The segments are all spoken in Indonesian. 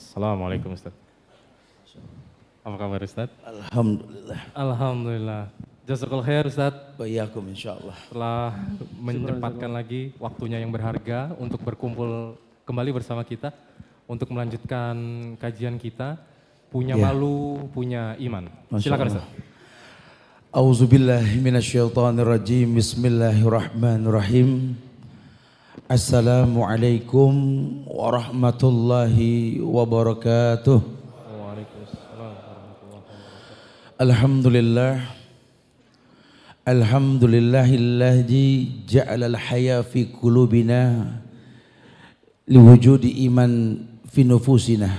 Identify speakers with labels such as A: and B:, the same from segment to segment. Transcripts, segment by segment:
A: Assalamualaikum Ustaz. Apa kabar Ustaz? Alhamdulillah. Alhamdulillah. Jazakallah khair Ustaz.
B: Bayakum insyaallah. Telah menyempatkan
A: lagi waktunya yang berharga untuk berkumpul kembali bersama kita untuk melanjutkan kajian kita punya ya. malu, punya iman. Silakan Ustaz.
B: Auzubillahi Bismillahirrahmanirrahim. Bismillahirrahmanirrahim. Assalamualaikum warahmatullahi wabarakatuh. Alhamdulillah. Alhamdulillahillazi ja'ala al-haya fi qulubina liwujudi iman fi nufusina.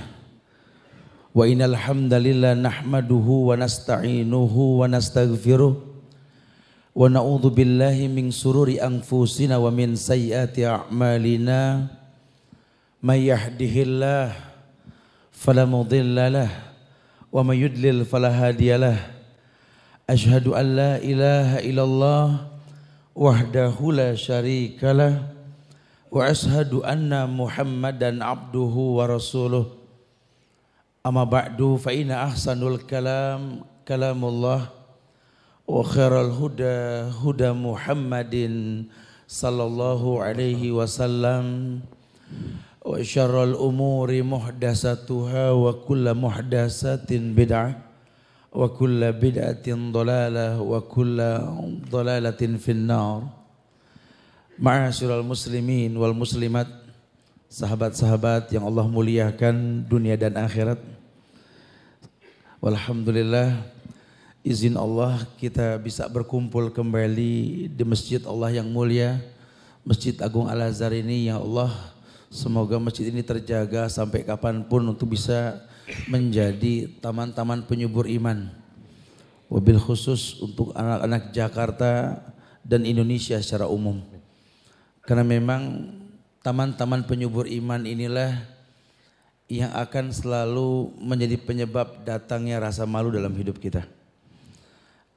B: Wa innal hamdalillah nahmaduhu wa nasta'inuhu wa nastaghfiruh ونعوذ بالله من شرور أنفسنا ومن سيئات أعمالنا من يهده الله فلا مضل له ومن يدلل فلا هادي له أشهد أن لا إله إلا الله وحده لا شريك له وأشهد أن محمدا عبده ورسوله أما بعد فإن أحسن الكلام كلام الله وخير الهدى هدى محمد صلى الله عليه وسلم وشر الأمور محدثاتها وكل محدثات بدعة وكل بدعة ضلالة وكل ضلالة في النار معاشر المسلمين والمسلمات sahabat-sahabat yang Allah muliakan dunia dan akhirat. Walhamdulillah izin Allah kita bisa berkumpul kembali di masjid Allah yang mulia, Masjid Agung Al-Azhar ini ya Allah semoga masjid ini terjaga sampai kapanpun untuk bisa menjadi taman-taman penyubur iman. Wabil khusus untuk anak-anak Jakarta dan Indonesia secara umum. Karena memang taman-taman penyubur iman inilah yang akan selalu menjadi penyebab datangnya rasa malu dalam hidup kita.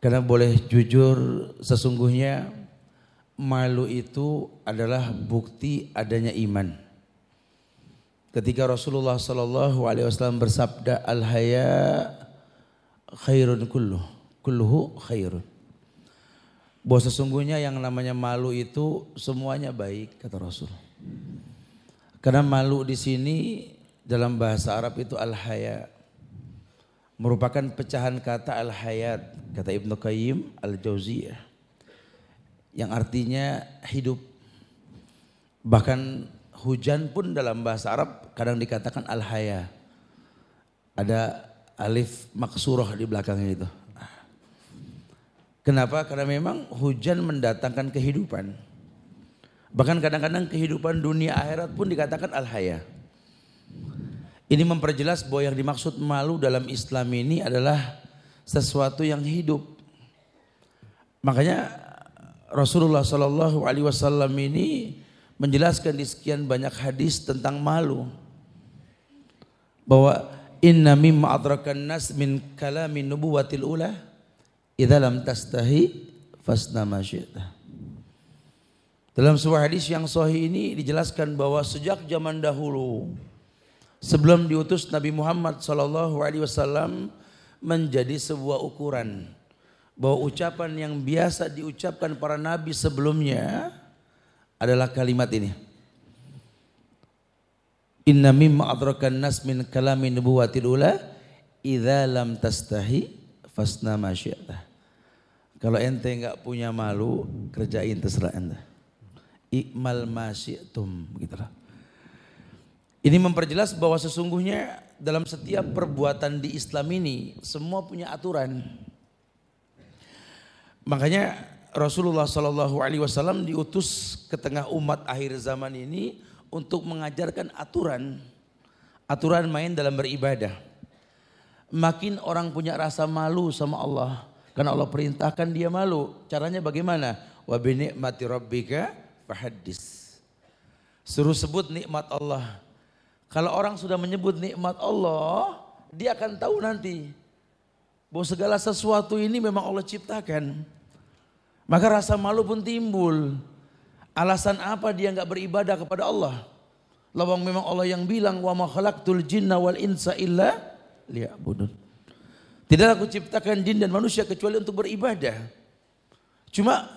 B: Karena boleh jujur sesungguhnya malu itu adalah bukti adanya iman. Ketika Rasulullah Shallallahu Alaihi Wasallam bersabda al haya khairun kullu kulluhu khairun. Bahwa sesungguhnya yang namanya malu itu semuanya baik kata Rasul. Karena malu di sini dalam bahasa Arab itu al haya merupakan pecahan kata al-hayat, kata Ibnu Qayyim al-Jauziyah. Yang artinya hidup. Bahkan hujan pun dalam bahasa Arab kadang dikatakan al-haya. Ada alif maksurah di belakangnya itu. Kenapa? Karena memang hujan mendatangkan kehidupan. Bahkan kadang-kadang kehidupan dunia akhirat pun dikatakan al-haya. Ini memperjelas bahwa yang dimaksud malu dalam Islam ini adalah sesuatu yang hidup. Makanya Rasulullah Shallallahu Alaihi Wasallam ini menjelaskan di sekian banyak hadis tentang malu bahwa inna mimma adrakan nas min kalamin nubuwatil ula idza tastahi fasna masyita. Dalam sebuah hadis yang sahih ini dijelaskan bahwa sejak zaman dahulu sebelum diutus Nabi Muhammad Shallallahu Alaihi Wasallam menjadi sebuah ukuran bahwa ucapan yang biasa diucapkan para nabi sebelumnya adalah kalimat ini. Inna mimma adrakan nas min kalami nubuwatil ula idza lam tastahi fasna masya'ta. Kalau ente nggak punya malu, kerjain terserah ente. Ikmal masyi'tum gitu lah. Ini memperjelas bahwa sesungguhnya dalam setiap perbuatan di Islam ini semua punya aturan. Makanya Rasulullah Shallallahu Alaihi Wasallam diutus ke tengah umat akhir zaman ini untuk mengajarkan aturan, aturan main dalam beribadah. Makin orang punya rasa malu sama Allah, karena Allah perintahkan dia malu. Caranya bagaimana? Wabinek mati Robbika, rabbika Suruh sebut nikmat Allah. Kalau orang sudah menyebut nikmat Allah, dia akan tahu nanti bahwa segala sesuatu ini memang Allah ciptakan. Maka rasa malu pun timbul. Alasan apa dia nggak beribadah kepada Allah? Lawang memang Allah yang bilang wa ma khalaqtul jinna wal insa illa liya'budun. Tidak aku ciptakan jin dan manusia kecuali untuk beribadah. Cuma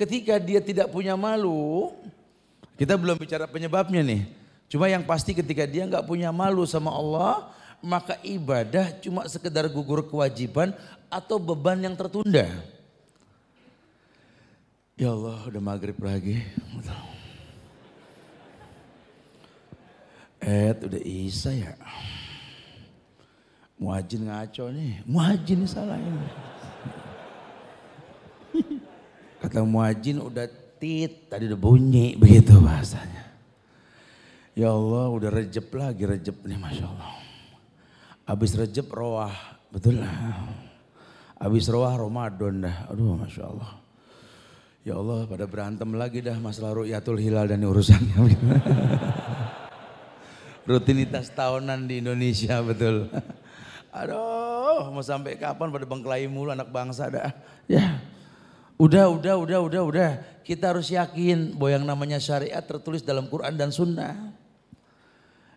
B: ketika dia tidak punya malu, kita belum bicara penyebabnya nih. Cuma yang pasti ketika dia nggak punya malu sama Allah, maka ibadah cuma sekedar gugur kewajiban atau beban yang tertunda. Ya Allah, udah maghrib lagi. Eh, udah isa ya. Muajin ngaco nih. Muajin salah ini. Kata muajin udah tit, tadi udah bunyi begitu bahasanya. Ya Allah udah rejep lagi rejep nih Masya Allah. Abis rejep roah, betul lah. Abis roah Ramadan dah, aduh Masya Allah. Ya Allah pada berantem lagi dah masalah ru'yatul hilal dan urusannya. Rutinitas tahunan di Indonesia betul. aduh mau sampai kapan pada bengkelai mulu anak bangsa dah. Ya udah udah udah udah udah kita harus yakin bahwa yang namanya syariat tertulis dalam Quran dan Sunnah.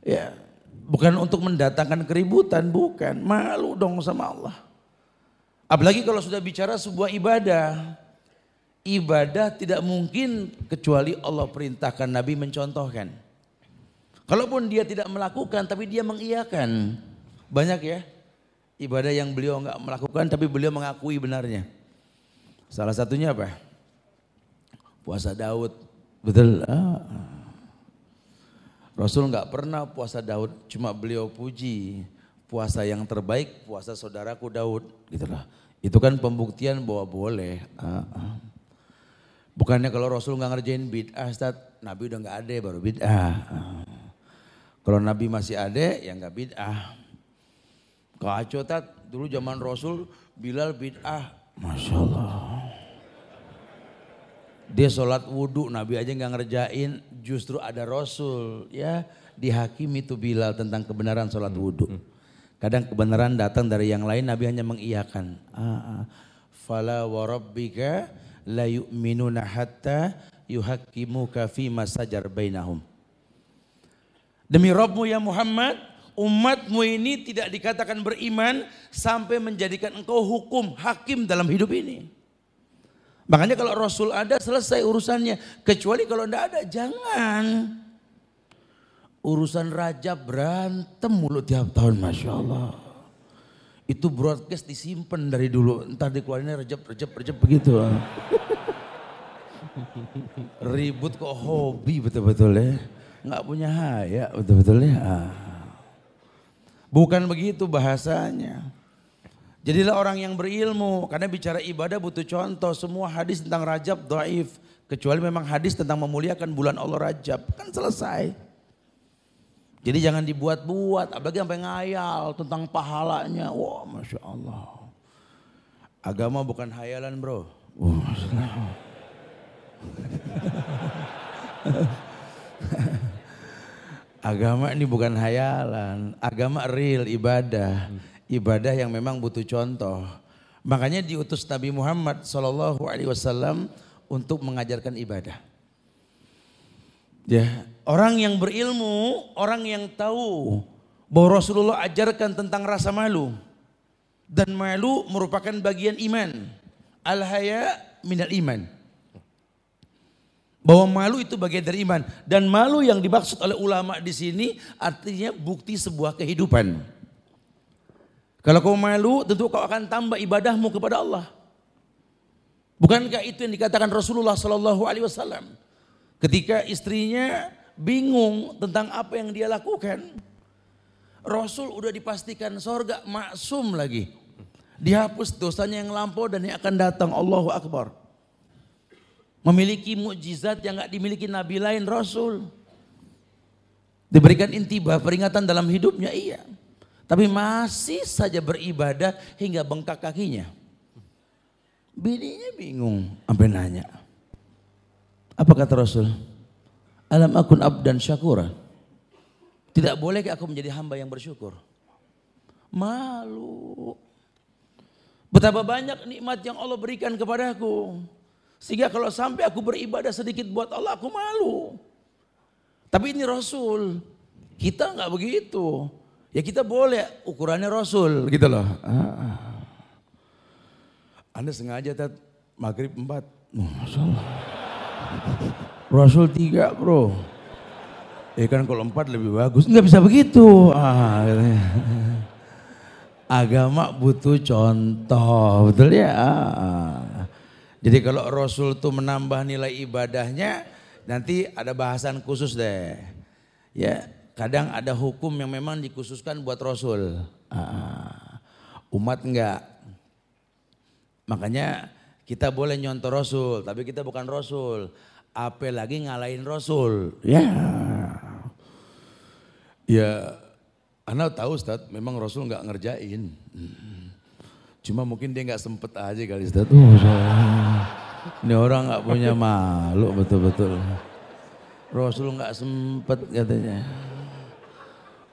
B: Ya, bukan untuk mendatangkan keributan, bukan. Malu dong sama Allah. Apalagi kalau sudah bicara sebuah ibadah. Ibadah tidak mungkin kecuali Allah perintahkan Nabi mencontohkan. Kalaupun dia tidak melakukan tapi dia mengiyakan. Banyak ya ibadah yang beliau nggak melakukan tapi beliau mengakui benarnya. Salah satunya apa? Puasa Daud. Betul. Ah. Rasul nggak pernah puasa Daud, cuma beliau puji puasa yang terbaik puasa saudaraku Daud, gitulah. Itu kan pembuktian bahwa boleh. Ah, ah. Bukannya kalau Rasul nggak ngerjain bid'ah, Ustaz, Nabi udah nggak ada baru bid'ah. Ah, kalau Nabi masih ada, ya nggak bid'ah. Kacau tat, dulu zaman Rasul Bilal bid'ah. Masya Allah. Dia sholat wudhu, Nabi aja nggak ngerjain, justru ada Rasul ya dihakimi itu Bilal tentang kebenaran sholat hmm, wudhu. Hmm. Kadang kebenaran datang dari yang lain, Nabi hanya mengiyakan. Ah, ah. Fala warabbika la yu'minuna hatta yuhakimuka fi masajar bainahum. Demi Robmu ya Muhammad, umatmu ini tidak dikatakan beriman sampai menjadikan engkau hukum hakim dalam hidup ini. Makanya kalau Rasul ada selesai urusannya. Kecuali kalau tidak ada jangan. Urusan raja berantem mulut tiap tahun Masya Allah. Itu broadcast disimpan dari dulu. Ntar dikeluarinnya rejep, rejep, rejep begitu. Ribut kok hobi betul-betul ya. Nggak punya haya betul-betul ya. Ah. Bukan begitu bahasanya. Jadilah orang yang berilmu karena bicara ibadah butuh contoh. Semua hadis tentang Rajab dhaif kecuali memang hadis tentang memuliakan bulan Allah Rajab. Kan selesai. Jadi jangan dibuat-buat apalagi sampai ngayal tentang pahalanya. Wah, wow, Masya Allah. Agama bukan hayalan, Bro. wow, Agama ini bukan hayalan, agama real ibadah ibadah yang memang butuh contoh. Makanya diutus Nabi Muhammad Shallallahu Alaihi Wasallam untuk mengajarkan ibadah. Ya, orang yang berilmu, orang yang tahu bahwa Rasulullah ajarkan tentang rasa malu dan malu merupakan bagian iman. Al-haya minal iman. Bahwa malu itu bagian dari iman dan malu yang dimaksud oleh ulama di sini artinya bukti sebuah kehidupan. Kalau kau malu, tentu kau akan tambah ibadahmu kepada Allah. Bukankah itu yang dikatakan Rasulullah Shallallahu Alaihi Wasallam ketika istrinya bingung tentang apa yang dia lakukan? Rasul udah dipastikan sorga maksum lagi. Dihapus dosanya yang lampau dan yang akan datang. Allahu Akbar. Memiliki mujizat yang gak dimiliki Nabi lain Rasul. Diberikan intibah peringatan dalam hidupnya iya. Tapi masih saja beribadah hingga bengkak kakinya. Bininya bingung sampai nanya. Apa kata Rasul? Alam akun abdan syakura. Tidak boleh aku menjadi hamba yang bersyukur. Malu. Betapa banyak nikmat yang Allah berikan kepadaku. Sehingga kalau sampai aku beribadah sedikit buat Allah aku malu. Tapi ini Rasul. Kita nggak begitu. Ya kita boleh ukurannya Rasul gitu loh. Ah. Anda sengaja tat maghrib empat. Rasul. Rasul tiga bro. Ya kan kalau empat lebih bagus. Enggak bisa begitu. Ah, Agama butuh contoh, betul ya? Ah, Jadi kalau Rasul tuh menambah nilai ibadahnya, nanti ada bahasan khusus deh. Ya, kadang ada hukum yang memang dikhususkan buat Rasul. Ah, umat enggak. Makanya kita boleh nyontoh Rasul, tapi kita bukan Rasul. apa lagi ngalahin Rasul. Ya. Ya, anak tahu Ustaz, memang Rasul enggak ngerjain. Cuma mungkin dia enggak sempet aja kali Ustaz. Oh, Ini orang enggak punya malu betul-betul. Rasul enggak sempet katanya.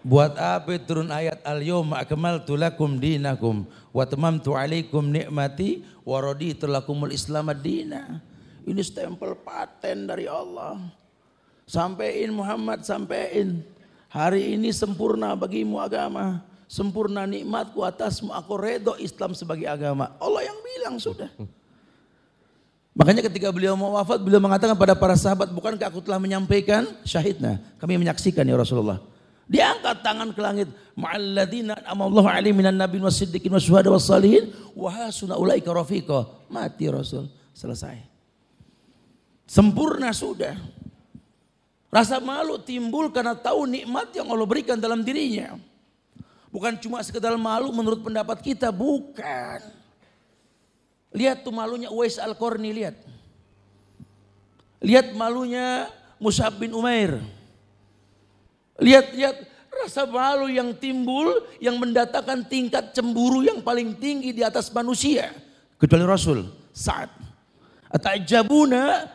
B: Buat apa turun ayat al yawm akmaltu lakum dinakum wa tamamtu alaikum ni'mati wa raditu lakumul islam dina. Ini stempel paten dari Allah. Sampaiin Muhammad, sampaiin. Hari ini sempurna bagimu agama. Sempurna nikmatku atasmu. Aku redo Islam sebagai agama. Allah yang bilang sudah. Makanya ketika beliau mau wafat, beliau mengatakan pada para sahabat, bukankah aku telah menyampaikan syahidnya Kami menyaksikan ya Rasulullah. Diangkat tangan ke langit. Ma'alladzina amallahu alaihi minan wa wasiddiqin wa wassalihin wa hasuna ulaika rafiqa. Mati Rasul. Selesai. Sempurna sudah. Rasa malu timbul karena tahu nikmat yang Allah berikan dalam dirinya. Bukan cuma sekedar malu menurut pendapat kita, bukan. Lihat tuh malunya Uwais Al-Qarni, lihat. Lihat malunya Mus'ab bin Umair. Lihat-lihat rasa malu yang timbul yang mendatangkan tingkat cemburu yang paling tinggi di atas manusia kecuali Rasul Saat Atajabuna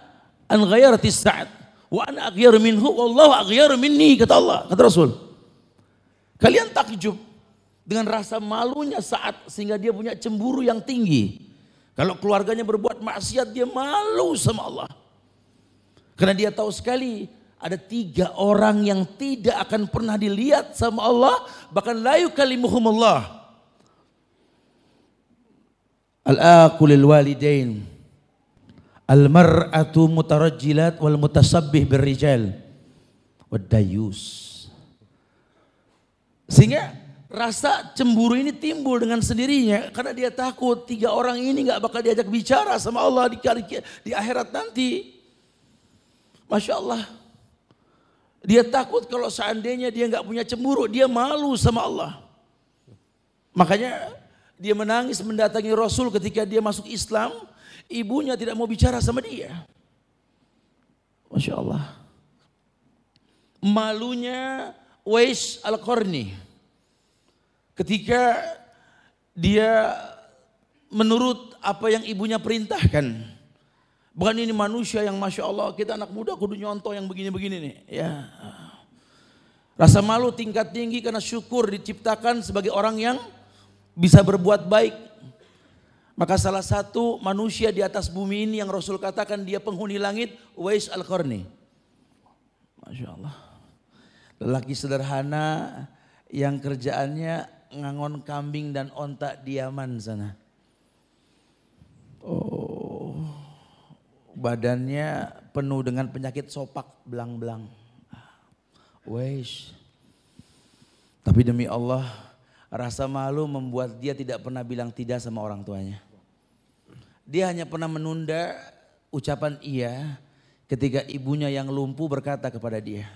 B: an ghayrati saat wa ana aghyar minhu wallahu aghyar minni kata Allah, kata Rasul. Kalian takjub dengan rasa malunya saat sehingga dia punya cemburu yang tinggi. Kalau keluarganya berbuat maksiat dia malu sama Allah. Karena dia tahu sekali ada tiga orang yang tidak akan pernah dilihat sama Allah bahkan layu kalimuhumullah al-aqulil walidain al-mar'atu mutarajjilat wal mutasabbih birrijal sehingga rasa cemburu ini timbul dengan sendirinya karena dia takut tiga orang ini nggak bakal diajak bicara sama Allah di, di akhirat nanti Masya Allah dia takut kalau seandainya dia nggak punya cemburu, dia malu sama Allah. Makanya dia menangis mendatangi Rasul ketika dia masuk Islam, ibunya tidak mau bicara sama dia. Masya Allah. Malunya Wais Al-Qarni. Ketika dia menurut apa yang ibunya perintahkan. Bukan ini manusia yang Masya Allah, kita anak muda kudu nyontoh yang begini-begini nih. Ya. Rasa malu tingkat tinggi karena syukur diciptakan sebagai orang yang bisa berbuat baik. Maka salah satu manusia di atas bumi ini yang Rasul katakan dia penghuni langit, Wais al -Qurni. Masya Allah. Lelaki sederhana yang kerjaannya ngangon kambing dan ontak diaman sana. badannya penuh dengan penyakit sopak belang-belang. Wesh. Tapi demi Allah, rasa malu membuat dia tidak pernah bilang tidak sama orang tuanya. Dia hanya pernah menunda ucapan iya ketika ibunya yang lumpuh berkata kepada dia,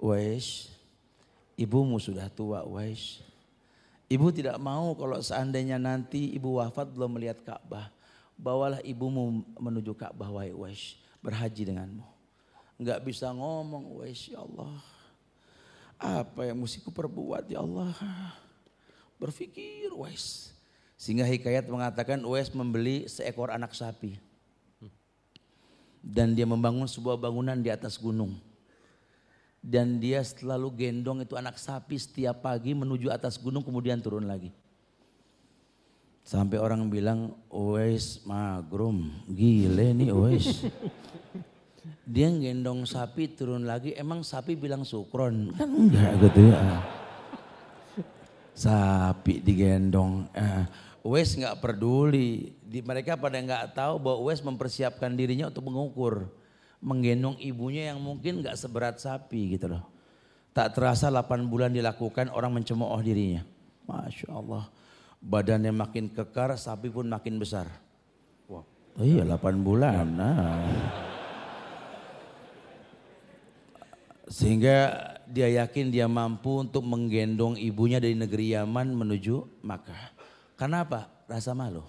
B: Wesh, ibumu sudah tua, Wesh. Ibu tidak mau kalau seandainya nanti ibu wafat belum melihat Ka'bah bawalah ibumu menuju Ka'bah wahai Uwais, berhaji denganmu. Enggak bisa ngomong Uwais, ya Allah. Apa yang mesti perbuat ya Allah? Berfikir Uwais. Sehingga hikayat mengatakan Uwais membeli seekor anak sapi. Dan dia membangun sebuah bangunan di atas gunung. Dan dia selalu gendong itu anak sapi setiap pagi menuju atas gunung kemudian turun lagi. Sampai orang bilang, wes magrum, gile nih wes. Dia gendong sapi turun lagi, emang sapi bilang sukron? Kan enggak gitu ya. Sapi digendong, eh, wes nggak peduli. Di, mereka pada gak tahu bahwa wes mempersiapkan dirinya untuk mengukur. Menggendong ibunya yang mungkin gak seberat sapi gitu loh. Tak terasa 8 bulan dilakukan orang mencemooh dirinya. Masya Allah badannya makin kekar, sapi pun makin besar. Wah. Oh iya 8 bulan. Nah. Sehingga dia yakin dia mampu untuk menggendong ibunya dari negeri Yaman menuju Makkah. Kenapa? Rasa malu.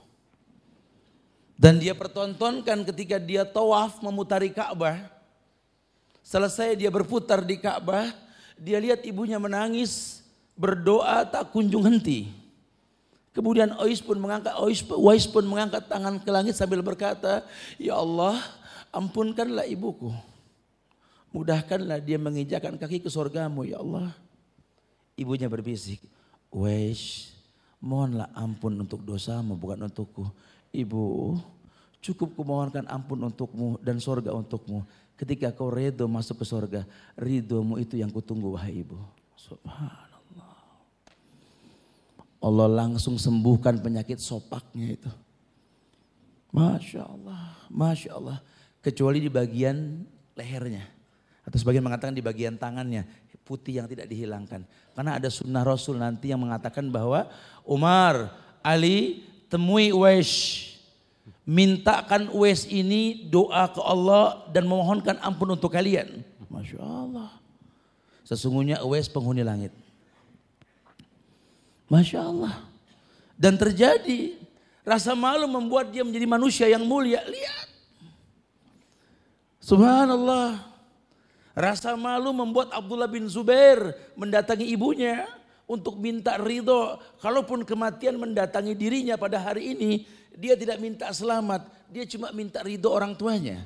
B: Dan dia pertontonkan ketika dia tawaf memutari Ka'bah. Selesai dia berputar di Ka'bah, dia lihat ibunya menangis, berdoa tak kunjung henti. Kemudian Ois pun mengangkat Ois, Wais pun mengangkat tangan ke langit sambil berkata, "Ya Allah, ampunkanlah ibuku. Mudahkanlah dia menginjakan kaki ke surgamu, ya Allah." Ibunya berbisik, "Wais, mohonlah ampun untuk dosamu bukan untukku. Ibu, cukup kumohonkan ampun untukmu dan surga untukmu. Ketika kau redo masuk ke surga, ridomu itu yang kutunggu wahai ibu." Subhanallah. Allah langsung sembuhkan penyakit sopaknya itu. Masya Allah, Masya Allah. Kecuali di bagian lehernya. Atau sebagian mengatakan di bagian tangannya. Putih yang tidak dihilangkan. Karena ada sunnah Rasul nanti yang mengatakan bahwa Umar, Ali, temui Uwais. Mintakan Uwais ini doa ke Allah dan memohonkan ampun untuk kalian. Masya Allah. Sesungguhnya Uwais penghuni langit. Masya Allah. Dan terjadi. Rasa malu membuat dia menjadi manusia yang mulia. Lihat. Subhanallah. Rasa malu membuat Abdullah bin Zubair mendatangi ibunya untuk minta ridho. Kalaupun kematian mendatangi dirinya pada hari ini, dia tidak minta selamat, dia cuma minta ridho orang tuanya.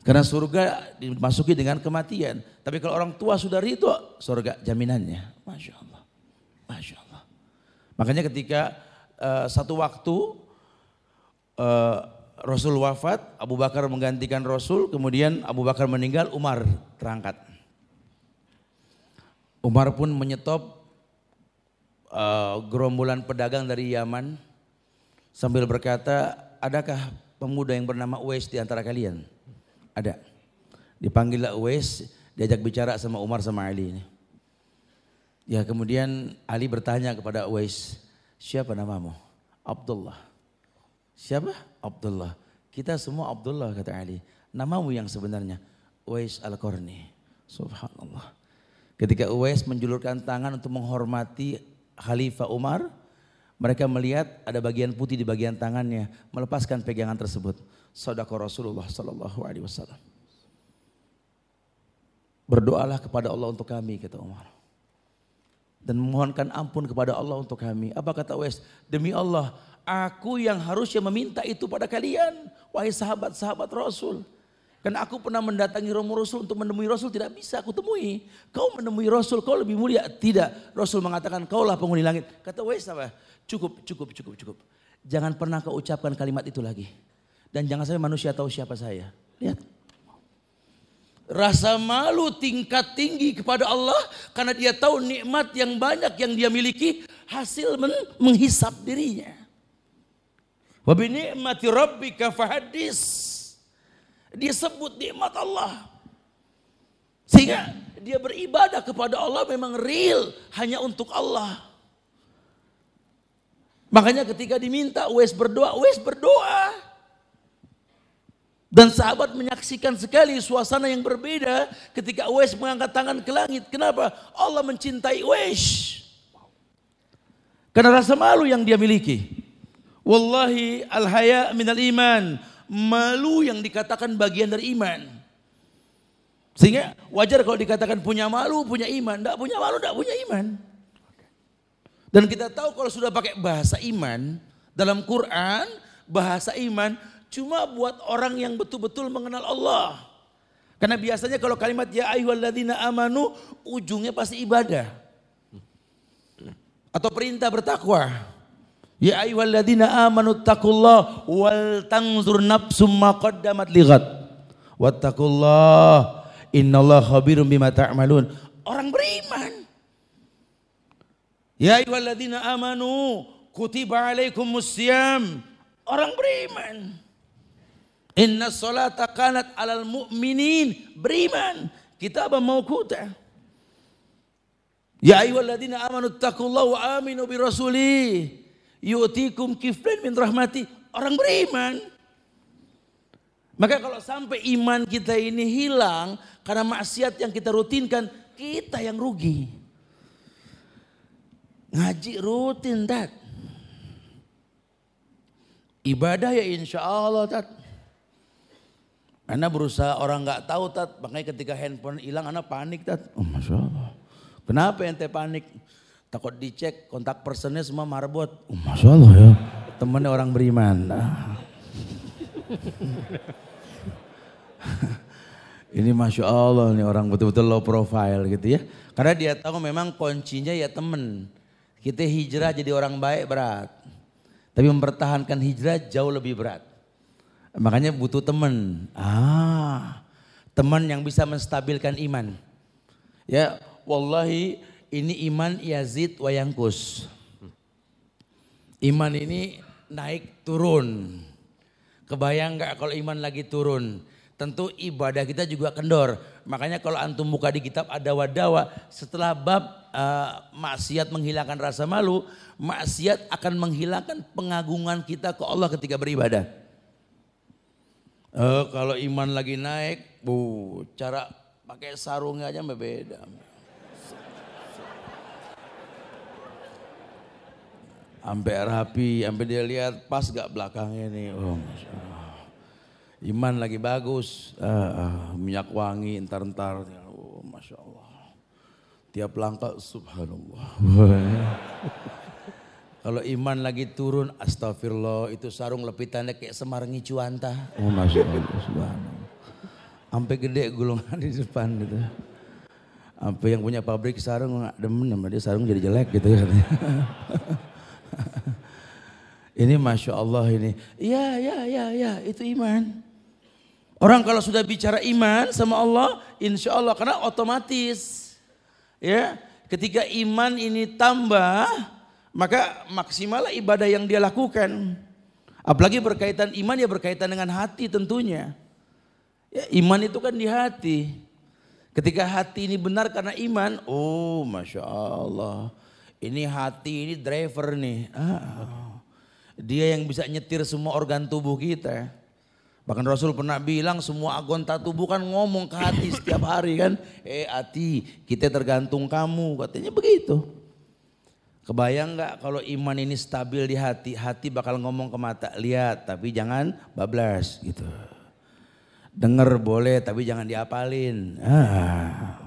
B: Karena surga dimasuki dengan kematian. Tapi kalau orang tua sudah ridho, surga jaminannya. Masya Allah. Masya Allah. Makanya ketika uh, satu waktu uh, Rasul wafat, Abu Bakar menggantikan Rasul, kemudian Abu Bakar meninggal, Umar terangkat. Umar pun menyetop uh, gerombolan pedagang dari Yaman sambil berkata, adakah pemuda yang bernama Uwais di antara kalian? Ada. Dipanggillah Uwais, diajak bicara sama Umar sama Ali ini. Ya kemudian Ali bertanya kepada Uwais, siapa namamu? Abdullah. Siapa? Abdullah. Kita semua Abdullah kata Ali. Namamu yang sebenarnya Uwais Al-Qarni. Subhanallah. Ketika Uwais menjulurkan tangan untuk menghormati Khalifah Umar, mereka melihat ada bagian putih di bagian tangannya, melepaskan pegangan tersebut. Sodako Rasulullah Sallallahu Alaihi Wasallam. Berdoalah kepada Allah untuk kami, kata Umar dan memohonkan ampun kepada Allah untuk kami. Apa kata Wes? Demi Allah, aku yang harusnya meminta itu pada kalian, wahai sahabat-sahabat Rasul. Karena aku pernah mendatangi Romo Rasul untuk menemui Rasul tidak bisa aku temui. Kau menemui Rasul, kau lebih mulia. Tidak, Rasul mengatakan kaulah penghuni langit. Kata Wes apa? Cukup, cukup, cukup, cukup. Jangan pernah kau ucapkan kalimat itu lagi. Dan jangan sampai manusia tahu siapa saya. Lihat, rasa malu tingkat tinggi kepada Allah karena dia tahu nikmat yang banyak yang dia miliki hasil men menghisap dirinya. Wa bi ni'mati rabbika fahadis. sebut nikmat Allah. Sehingga dia beribadah kepada Allah memang real hanya untuk Allah. Makanya ketika diminta Wes berdoa, Wes berdoa. Dan sahabat menyaksikan sekali suasana yang berbeda ketika Uwais mengangkat tangan ke langit. Kenapa? Allah mencintai Uwais. Karena rasa malu yang dia miliki. Wallahi al-haya minal iman. Malu yang dikatakan bagian dari iman. Sehingga wajar kalau dikatakan punya malu, punya iman. Tidak punya malu, tidak punya iman. Dan kita tahu kalau sudah pakai bahasa iman dalam Quran, bahasa iman Cuma buat orang yang betul-betul mengenal Allah. Karena biasanya kalau kalimat ya ayyuhalladzina amanu ujungnya pasti ibadah. Atau perintah bertakwa. Ya ayyuhalladzina amanu taqullah wal tanzur nafsum ma qaddamat lighat. Wattaqullah innallaha khabirum bima ta'malun. Orang beriman. Ya ayyuhalladzina amanu kutiba alaikumus siyam. Orang beriman. Inna salata kanat alal mu'minin beriman. Kita apa mau kuta? Ya ayyuhalladzina amanu takullahu aminu bi rasuli yu'tikum kiflin min rahmati. Orang beriman. Maka kalau sampai iman kita ini hilang karena maksiat yang kita rutinkan, kita yang rugi. Ngaji rutin, tak Ibadah ya insya Allah, tak anda berusaha orang nggak tahu tat, makanya ketika handphone hilang Anda panik tat. Oh, Masya Allah. Kenapa ente panik? Takut dicek kontak personnya semua marbot. Oh, Masya Allah ya. Temennya orang beriman. Nah. Ini Masya Allah nih orang betul-betul low profile gitu ya. Karena dia tahu memang kuncinya ya temen. Kita hijrah jadi orang baik berat. Tapi mempertahankan hijrah jauh lebih berat. Makanya butuh teman. Ah, teman yang bisa menstabilkan iman. Ya, wallahi ini iman yazid wayangkus. Iman ini naik turun. Kebayang nggak kalau iman lagi turun? Tentu ibadah kita juga kendor. Makanya kalau antum buka di kitab ada wadawa, setelah bab uh, maksiat menghilangkan rasa malu, maksiat akan menghilangkan pengagungan kita ke Allah ketika beribadah. Uh, kalau iman lagi naik, bu, cara pakai sarung aja berbeda. Ampe rapi, ampe dia lihat pas gak belakangnya nih. Oh, Iman lagi bagus, uh, minyak wangi entar-entar. Oh, Masya Allah. Tiap langkah subhanallah. Kalau iman lagi turun, astagfirullah, itu sarung lepitannya kayak semar anta. Oh, Masya Allah, subhanallah. Sampai gede gulungan di depan gitu. Sampai yang punya pabrik sarung nggak demen sama dia sarung jadi jelek gitu ya. ini Masya Allah ini. Iya, iya, iya, iya, itu iman. Orang kalau sudah bicara iman sama Allah, insya Allah, karena otomatis. Ya, ketika iman ini tambah, maka maksimallah ibadah yang dia lakukan. Apalagi berkaitan iman ya berkaitan dengan hati tentunya. Ya, iman itu kan di hati. Ketika hati ini benar karena iman, oh masya Allah, ini hati ini driver nih. Ah, dia yang bisa nyetir semua organ tubuh kita. Bahkan Rasul pernah bilang semua agonta tubuh kan ngomong ke hati setiap hari kan. Eh hati kita tergantung kamu katanya begitu. Kebayang nggak kalau iman ini stabil di hati, hati bakal ngomong ke mata, lihat tapi jangan bablas gitu. Dengar boleh tapi jangan diapalin. Ah.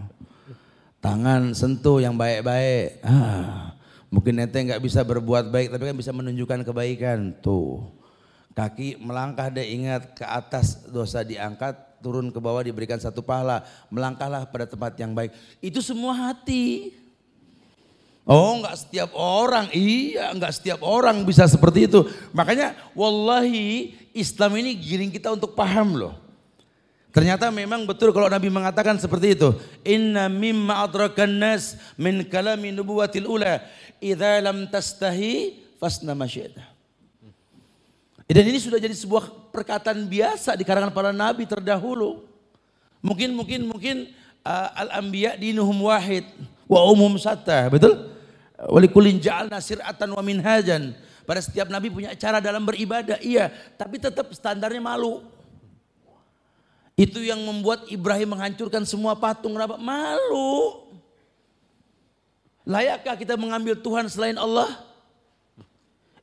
B: Tangan sentuh yang baik-baik. Ah. Mungkin nanti nggak bisa berbuat baik tapi kan bisa menunjukkan kebaikan. Tuh. Kaki melangkah deh ingat ke atas dosa diangkat, turun ke bawah diberikan satu pahala. Melangkahlah pada tempat yang baik. Itu semua hati. Oh, nggak setiap orang. Iya, nggak setiap orang bisa seperti itu. Makanya, wallahi Islam ini giring kita untuk paham loh. Ternyata memang betul kalau Nabi mengatakan seperti itu. Inna mimma adrakan nas min kalami nubuwatil ula. Iza lam tastahi fasna masyidah. Dan ini sudah jadi sebuah perkataan biasa di karangan para nabi terdahulu. Mungkin mungkin mungkin uh, al-anbiya dinuhum wahid wa umum sata, betul? Walikulin ja'alna sir'atan wa minhajan. Pada setiap nabi punya cara dalam beribadah, iya. Tapi tetap standarnya malu. Itu yang membuat Ibrahim menghancurkan semua patung. Kenapa? Malu. Layakkah kita mengambil Tuhan selain Allah?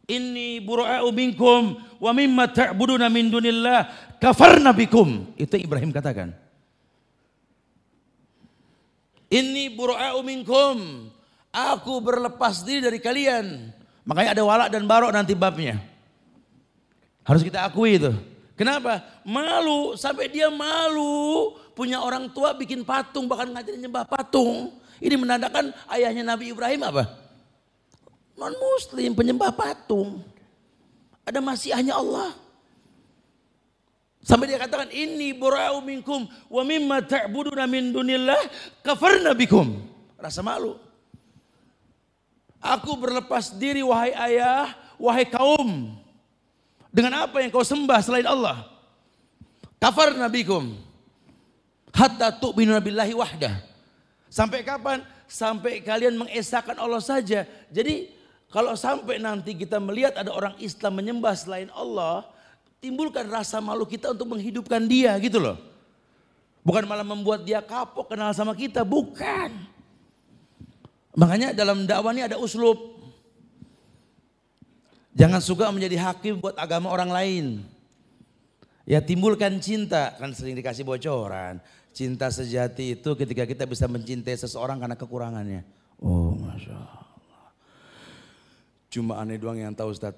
B: ini bura'u minkum wa mimma ta'buduna min dunillah kafarna bikum. Itu Ibrahim katakan. ini bura'u minkum Aku berlepas diri dari kalian. Makanya ada walak dan barok nanti babnya. Harus kita akui itu. Kenapa? Malu, sampai dia malu punya orang tua bikin patung, bahkan ngajarin nyembah patung. Ini menandakan ayahnya Nabi Ibrahim apa? Non muslim, penyembah patung. Ada masih hanya Allah. Sampai dia katakan ini burau minkum wa mimma ta'buduna min dunillah kafar bikum. Rasa malu. Aku berlepas diri wahai ayah, wahai kaum. Dengan apa yang kau sembah selain Allah? Kafar nabikum. Hatta tu'minu billahi wahdah. Sampai kapan? Sampai kalian mengesahkan Allah saja. Jadi kalau sampai nanti kita melihat ada orang Islam menyembah selain Allah, timbulkan rasa malu kita untuk menghidupkan dia gitu loh. Bukan malah membuat dia kapok kenal sama kita, bukan. Makanya dalam dakwah ini ada uslub. Jangan suka menjadi hakim buat agama orang lain. Ya timbulkan cinta, kan sering dikasih bocoran. Cinta sejati itu ketika kita bisa mencintai seseorang karena kekurangannya. Oh Masya Allah. Cuma aneh doang yang tahu Ustaz.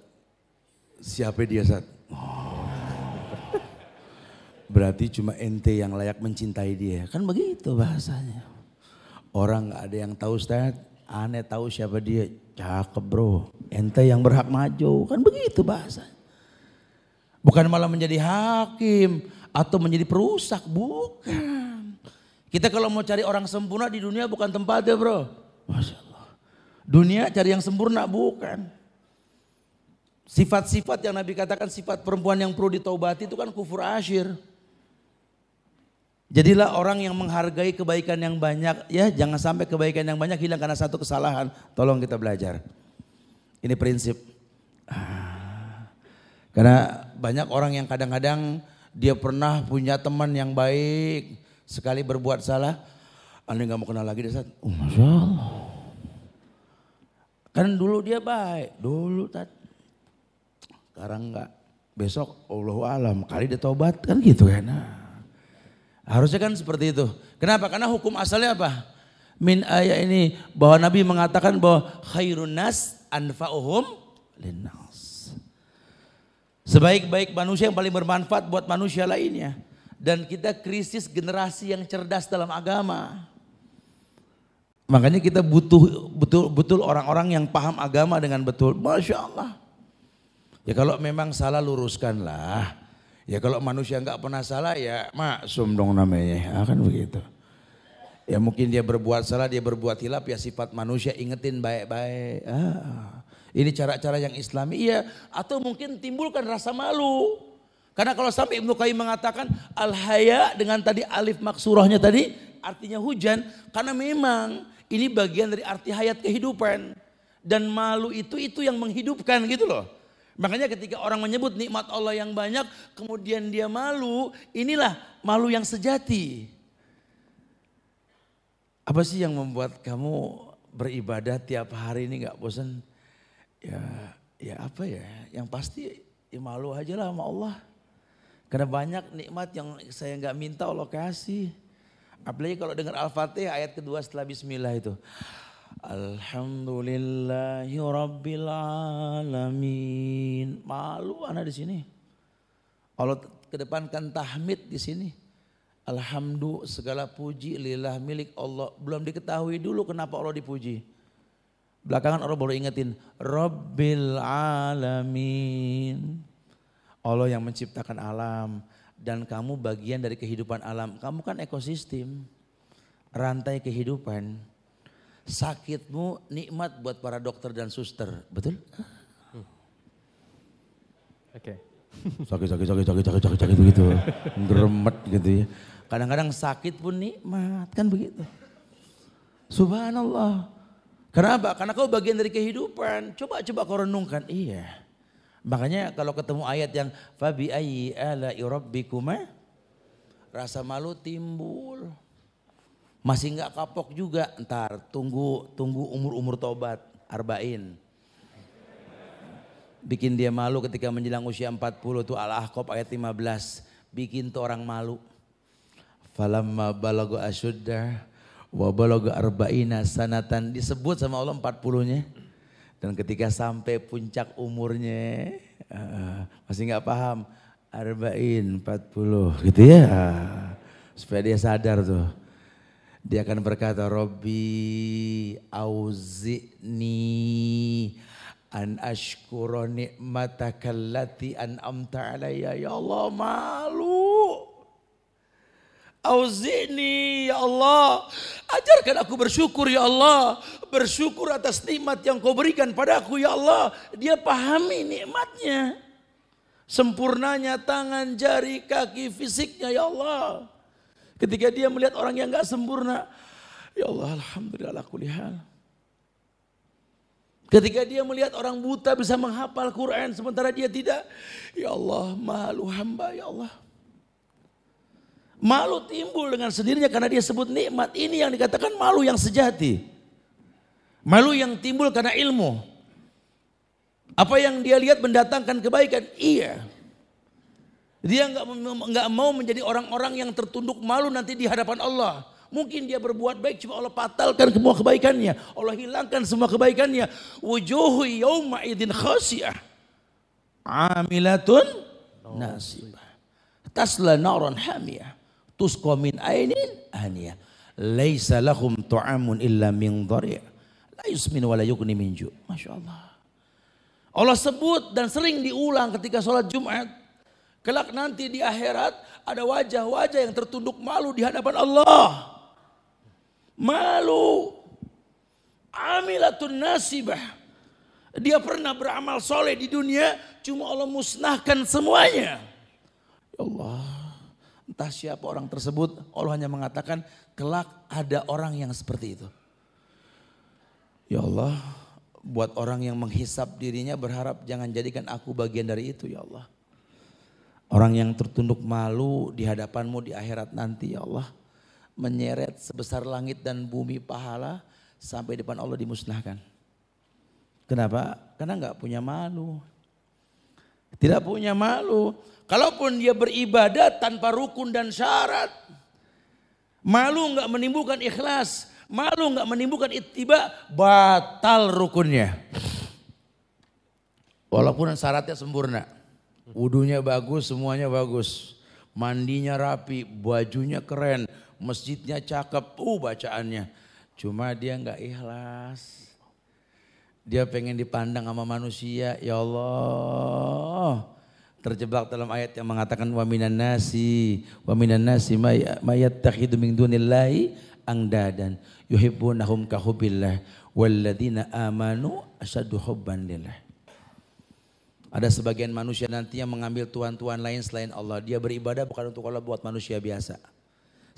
B: Siapa dia Ustaz? Berarti cuma ente yang layak mencintai dia. Kan begitu bahasanya. Orang gak ada yang tahu Ustaz Aneh tahu siapa dia. Cakep bro. Ente yang berhak maju. Kan begitu bahasa. Bukan malah menjadi hakim. Atau menjadi perusak. Bukan. Kita kalau mau cari orang sempurna di dunia bukan tempatnya bro. Masya Allah. Dunia cari yang sempurna bukan. Sifat-sifat yang Nabi katakan sifat perempuan yang perlu ditaubati itu kan kufur asyir. Jadilah orang yang menghargai kebaikan yang banyak ya, jangan sampai kebaikan yang banyak hilang karena satu kesalahan. Tolong kita belajar. Ini prinsip. Ah. Karena banyak orang yang kadang-kadang dia pernah punya teman yang baik, sekali berbuat salah, Anda nggak mau kenal lagi dasar Oh, uh, Masya Allah. Kan dulu dia baik, dulu tadi. Sekarang enggak. Besok Allah alam, kali dia tobat kan gitu Ya? Nah. Harusnya kan seperti itu. Kenapa? Karena hukum asalnya apa? Min ayat ini bahwa Nabi mengatakan bahwa khairun nas anfa'uhum linnas. Sebaik-baik manusia yang paling bermanfaat buat manusia lainnya. Dan kita krisis generasi yang cerdas dalam agama. Makanya kita butuh betul betul orang-orang yang paham agama dengan betul. Masya Allah. Ya kalau memang salah luruskanlah. Ya kalau manusia nggak pernah salah ya maksum dong namanya. akan ah, begitu. Ya mungkin dia berbuat salah, dia berbuat hilap ya sifat manusia ingetin baik-baik. Ah, ini cara-cara yang islami. ya atau mungkin timbulkan rasa malu. Karena kalau sampai Ibnu Qayyim mengatakan al-haya dengan tadi alif maksurahnya tadi artinya hujan karena memang ini bagian dari arti hayat kehidupan dan malu itu itu yang menghidupkan gitu loh. Makanya ketika orang menyebut nikmat Allah yang banyak, kemudian dia malu, inilah malu yang sejati. Apa sih yang membuat kamu beribadah tiap hari ini nggak bosan? Ya, ya apa ya? Yang pasti ya malu aja lah sama Allah. Karena banyak nikmat yang saya nggak minta Allah kasih. Apalagi kalau dengar Al-Fatihah ayat kedua setelah Bismillah itu. Alhamdulillahi Rabbil Alamin. Malu anak di sini. Allah kedepankan tahmid di sini. Alhamdulillah segala puji lillah milik Allah. Belum diketahui dulu kenapa Allah dipuji. Belakangan Allah baru ingetin. Rabbil Alamin. Allah yang menciptakan alam. Dan kamu bagian dari kehidupan alam. Kamu kan ekosistem. Rantai kehidupan sakitmu nikmat buat para dokter dan suster, betul? Oke. Okay. Sakit, sakit, sakit, sakit, sakit, sakit, sakit begitu, geremet gitu ya. Kadang-kadang sakit pun nikmat, kan begitu. Subhanallah. Kenapa? Karena kau bagian dari kehidupan. Coba coba kau renungkan. Iya. Makanya kalau ketemu ayat yang fabi ayi ala rabbikuma rasa malu timbul. Masih nggak kapok juga, ntar tunggu tunggu umur-umur tobat, arba'in. Bikin dia malu ketika menjelang usia 40 tuh Al-Ahqaf ayat 15. Bikin tuh orang malu. Falamma balagu asyudda wa balagu arba'ina sanatan. Disebut sama Allah 40-nya. Dan ketika sampai puncak umurnya, uh, masih nggak paham, arba'in, 40 gitu ya. supaya dia sadar tuh. Dia akan berkata, Robbi auzi'ni an ashkura nikmataka an amta alayya. Ya Allah malu. Auzi'ni ya Allah. Ajarkan aku bersyukur ya Allah. Bersyukur atas nikmat yang kau berikan padaku ya Allah. Dia pahami nikmatnya. Sempurnanya tangan, jari, kaki, fisiknya ya Allah. Ketika dia melihat orang yang gak sempurna, ya Allah alhamdulillah aku lihat. Ketika dia melihat orang buta bisa menghafal Quran sementara dia tidak, ya Allah malu hamba ya Allah. Malu timbul dengan sendirinya karena dia sebut nikmat. Ini yang dikatakan malu yang sejati. Malu yang timbul karena ilmu. Apa yang dia lihat mendatangkan kebaikan? Iya. Dia nggak nggak mau menjadi orang-orang yang tertunduk malu nanti di hadapan Allah. Mungkin dia berbuat baik cuma Allah patalkan semua kebaikannya, Allah hilangkan semua kebaikannya. Wujuhu yauma idin khasiyah. Amilatun nasibah. Tasla naran hamiyah. Tusqa min ainin aniyah. Laisa lahum tu'amun illa min dhari'. La yusmin wa la yughni min ju'. Masya Allah. Allah sebut dan sering diulang ketika sholat Jumat. Kelak nanti di akhirat ada wajah-wajah yang tertunduk malu di hadapan Allah. Malu. Amilatun nasibah. Dia pernah beramal soleh di dunia, cuma Allah musnahkan semuanya. Ya Allah, entah siapa orang tersebut, Allah hanya mengatakan, kelak ada orang yang seperti itu. Ya Allah, buat orang yang menghisap dirinya berharap jangan jadikan aku bagian dari itu ya Allah. Orang yang tertunduk malu di hadapanmu di akhirat nanti ya Allah. Menyeret sebesar langit dan bumi pahala sampai depan Allah dimusnahkan. Kenapa? Karena nggak punya malu. Tidak punya malu. Kalaupun dia beribadah tanpa rukun dan syarat. Malu nggak menimbulkan ikhlas. Malu nggak menimbulkan ittiba. Batal rukunnya. Walaupun syaratnya sempurna. Wudhunya bagus, semuanya bagus. Mandinya rapi, bajunya keren, masjidnya cakep, uh bacaannya. Cuma dia nggak ikhlas. Dia pengen dipandang sama manusia, ya Allah terjebak dalam ayat yang mengatakan wa minan nasi wa minan nasi mayat takhidu min dunillahi angdadan yuhibbunahum kahubillah hubbillah walladzina amanu asadu hubban ada sebagian manusia nantinya mengambil tuhan-tuhan lain selain Allah. Dia beribadah bukan untuk Allah, buat manusia biasa.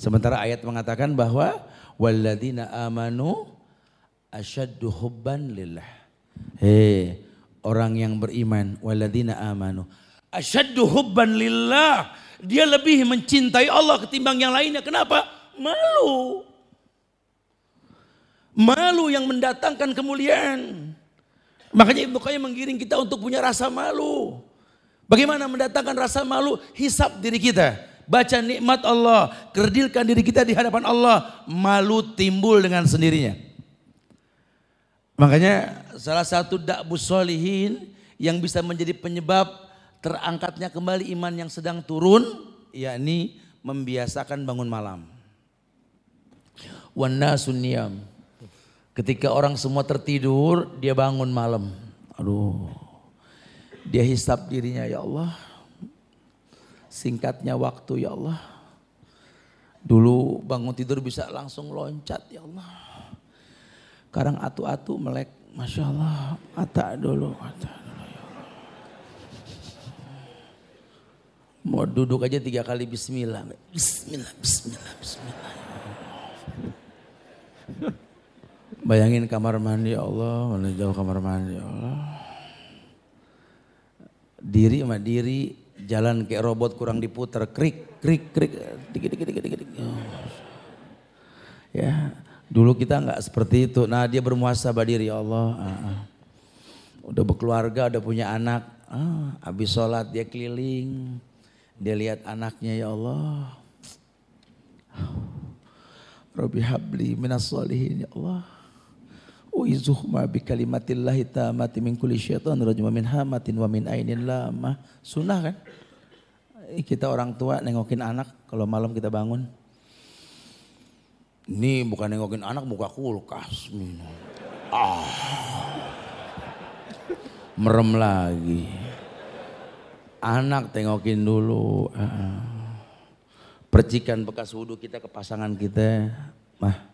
B: Sementara ayat mengatakan bahwa walladzina amanu asyaddu hubban lillah. Hei, orang yang beriman walladzina amanu asyaddu hubban lillah. Dia lebih mencintai Allah ketimbang yang lainnya. Kenapa? Malu. Malu yang mendatangkan kemuliaan. Makanya Ibnu Qayyim menggiring kita untuk punya rasa malu. Bagaimana mendatangkan rasa malu? Hisap diri kita. Baca nikmat Allah. Kerdilkan diri kita di hadapan Allah. Malu timbul dengan sendirinya. Makanya salah satu dakbu solihin yang bisa menjadi penyebab terangkatnya kembali iman yang sedang turun. Yakni membiasakan bangun malam. Wana sunniyam. Ketika orang semua tertidur, dia bangun malam. Aduh. Dia hisap dirinya, ya Allah. Singkatnya waktu, ya Allah. Dulu bangun tidur bisa langsung loncat, ya Allah. Sekarang atu-atu melek, Masya Allah. mata dulu, ata dulu, ya Allah. Mau duduk aja tiga kali bismillah. Bismillah, bismillah, bismillah. Ya Bayangin kamar mandi ya Allah, mana jauh kamar mandi ya Allah. Diri sama diri, jalan kayak robot kurang diputar, krik, krik, krik, dikit, dikit, dikit, dikit. Oh. Ya, dulu kita nggak seperti itu. Nah dia bermuasabah diri ya Allah. Uh -uh. Udah berkeluarga, udah punya anak. Uh, habis sholat dia keliling, dia lihat anaknya ya Allah. Robi habli minas solihin ya Allah Uizuhma bi kalimatillahi tamati min kulli syaitan rajim min hamatin wa min ainin lama. Sunnah kan? Eh, kita orang tua nengokin anak kalau malam kita bangun. Ini bukan nengokin anak buka kulkas. Ah. Merem lagi. Anak tengokin dulu. Ah. Percikan bekas wudhu kita ke pasangan kita. Mah,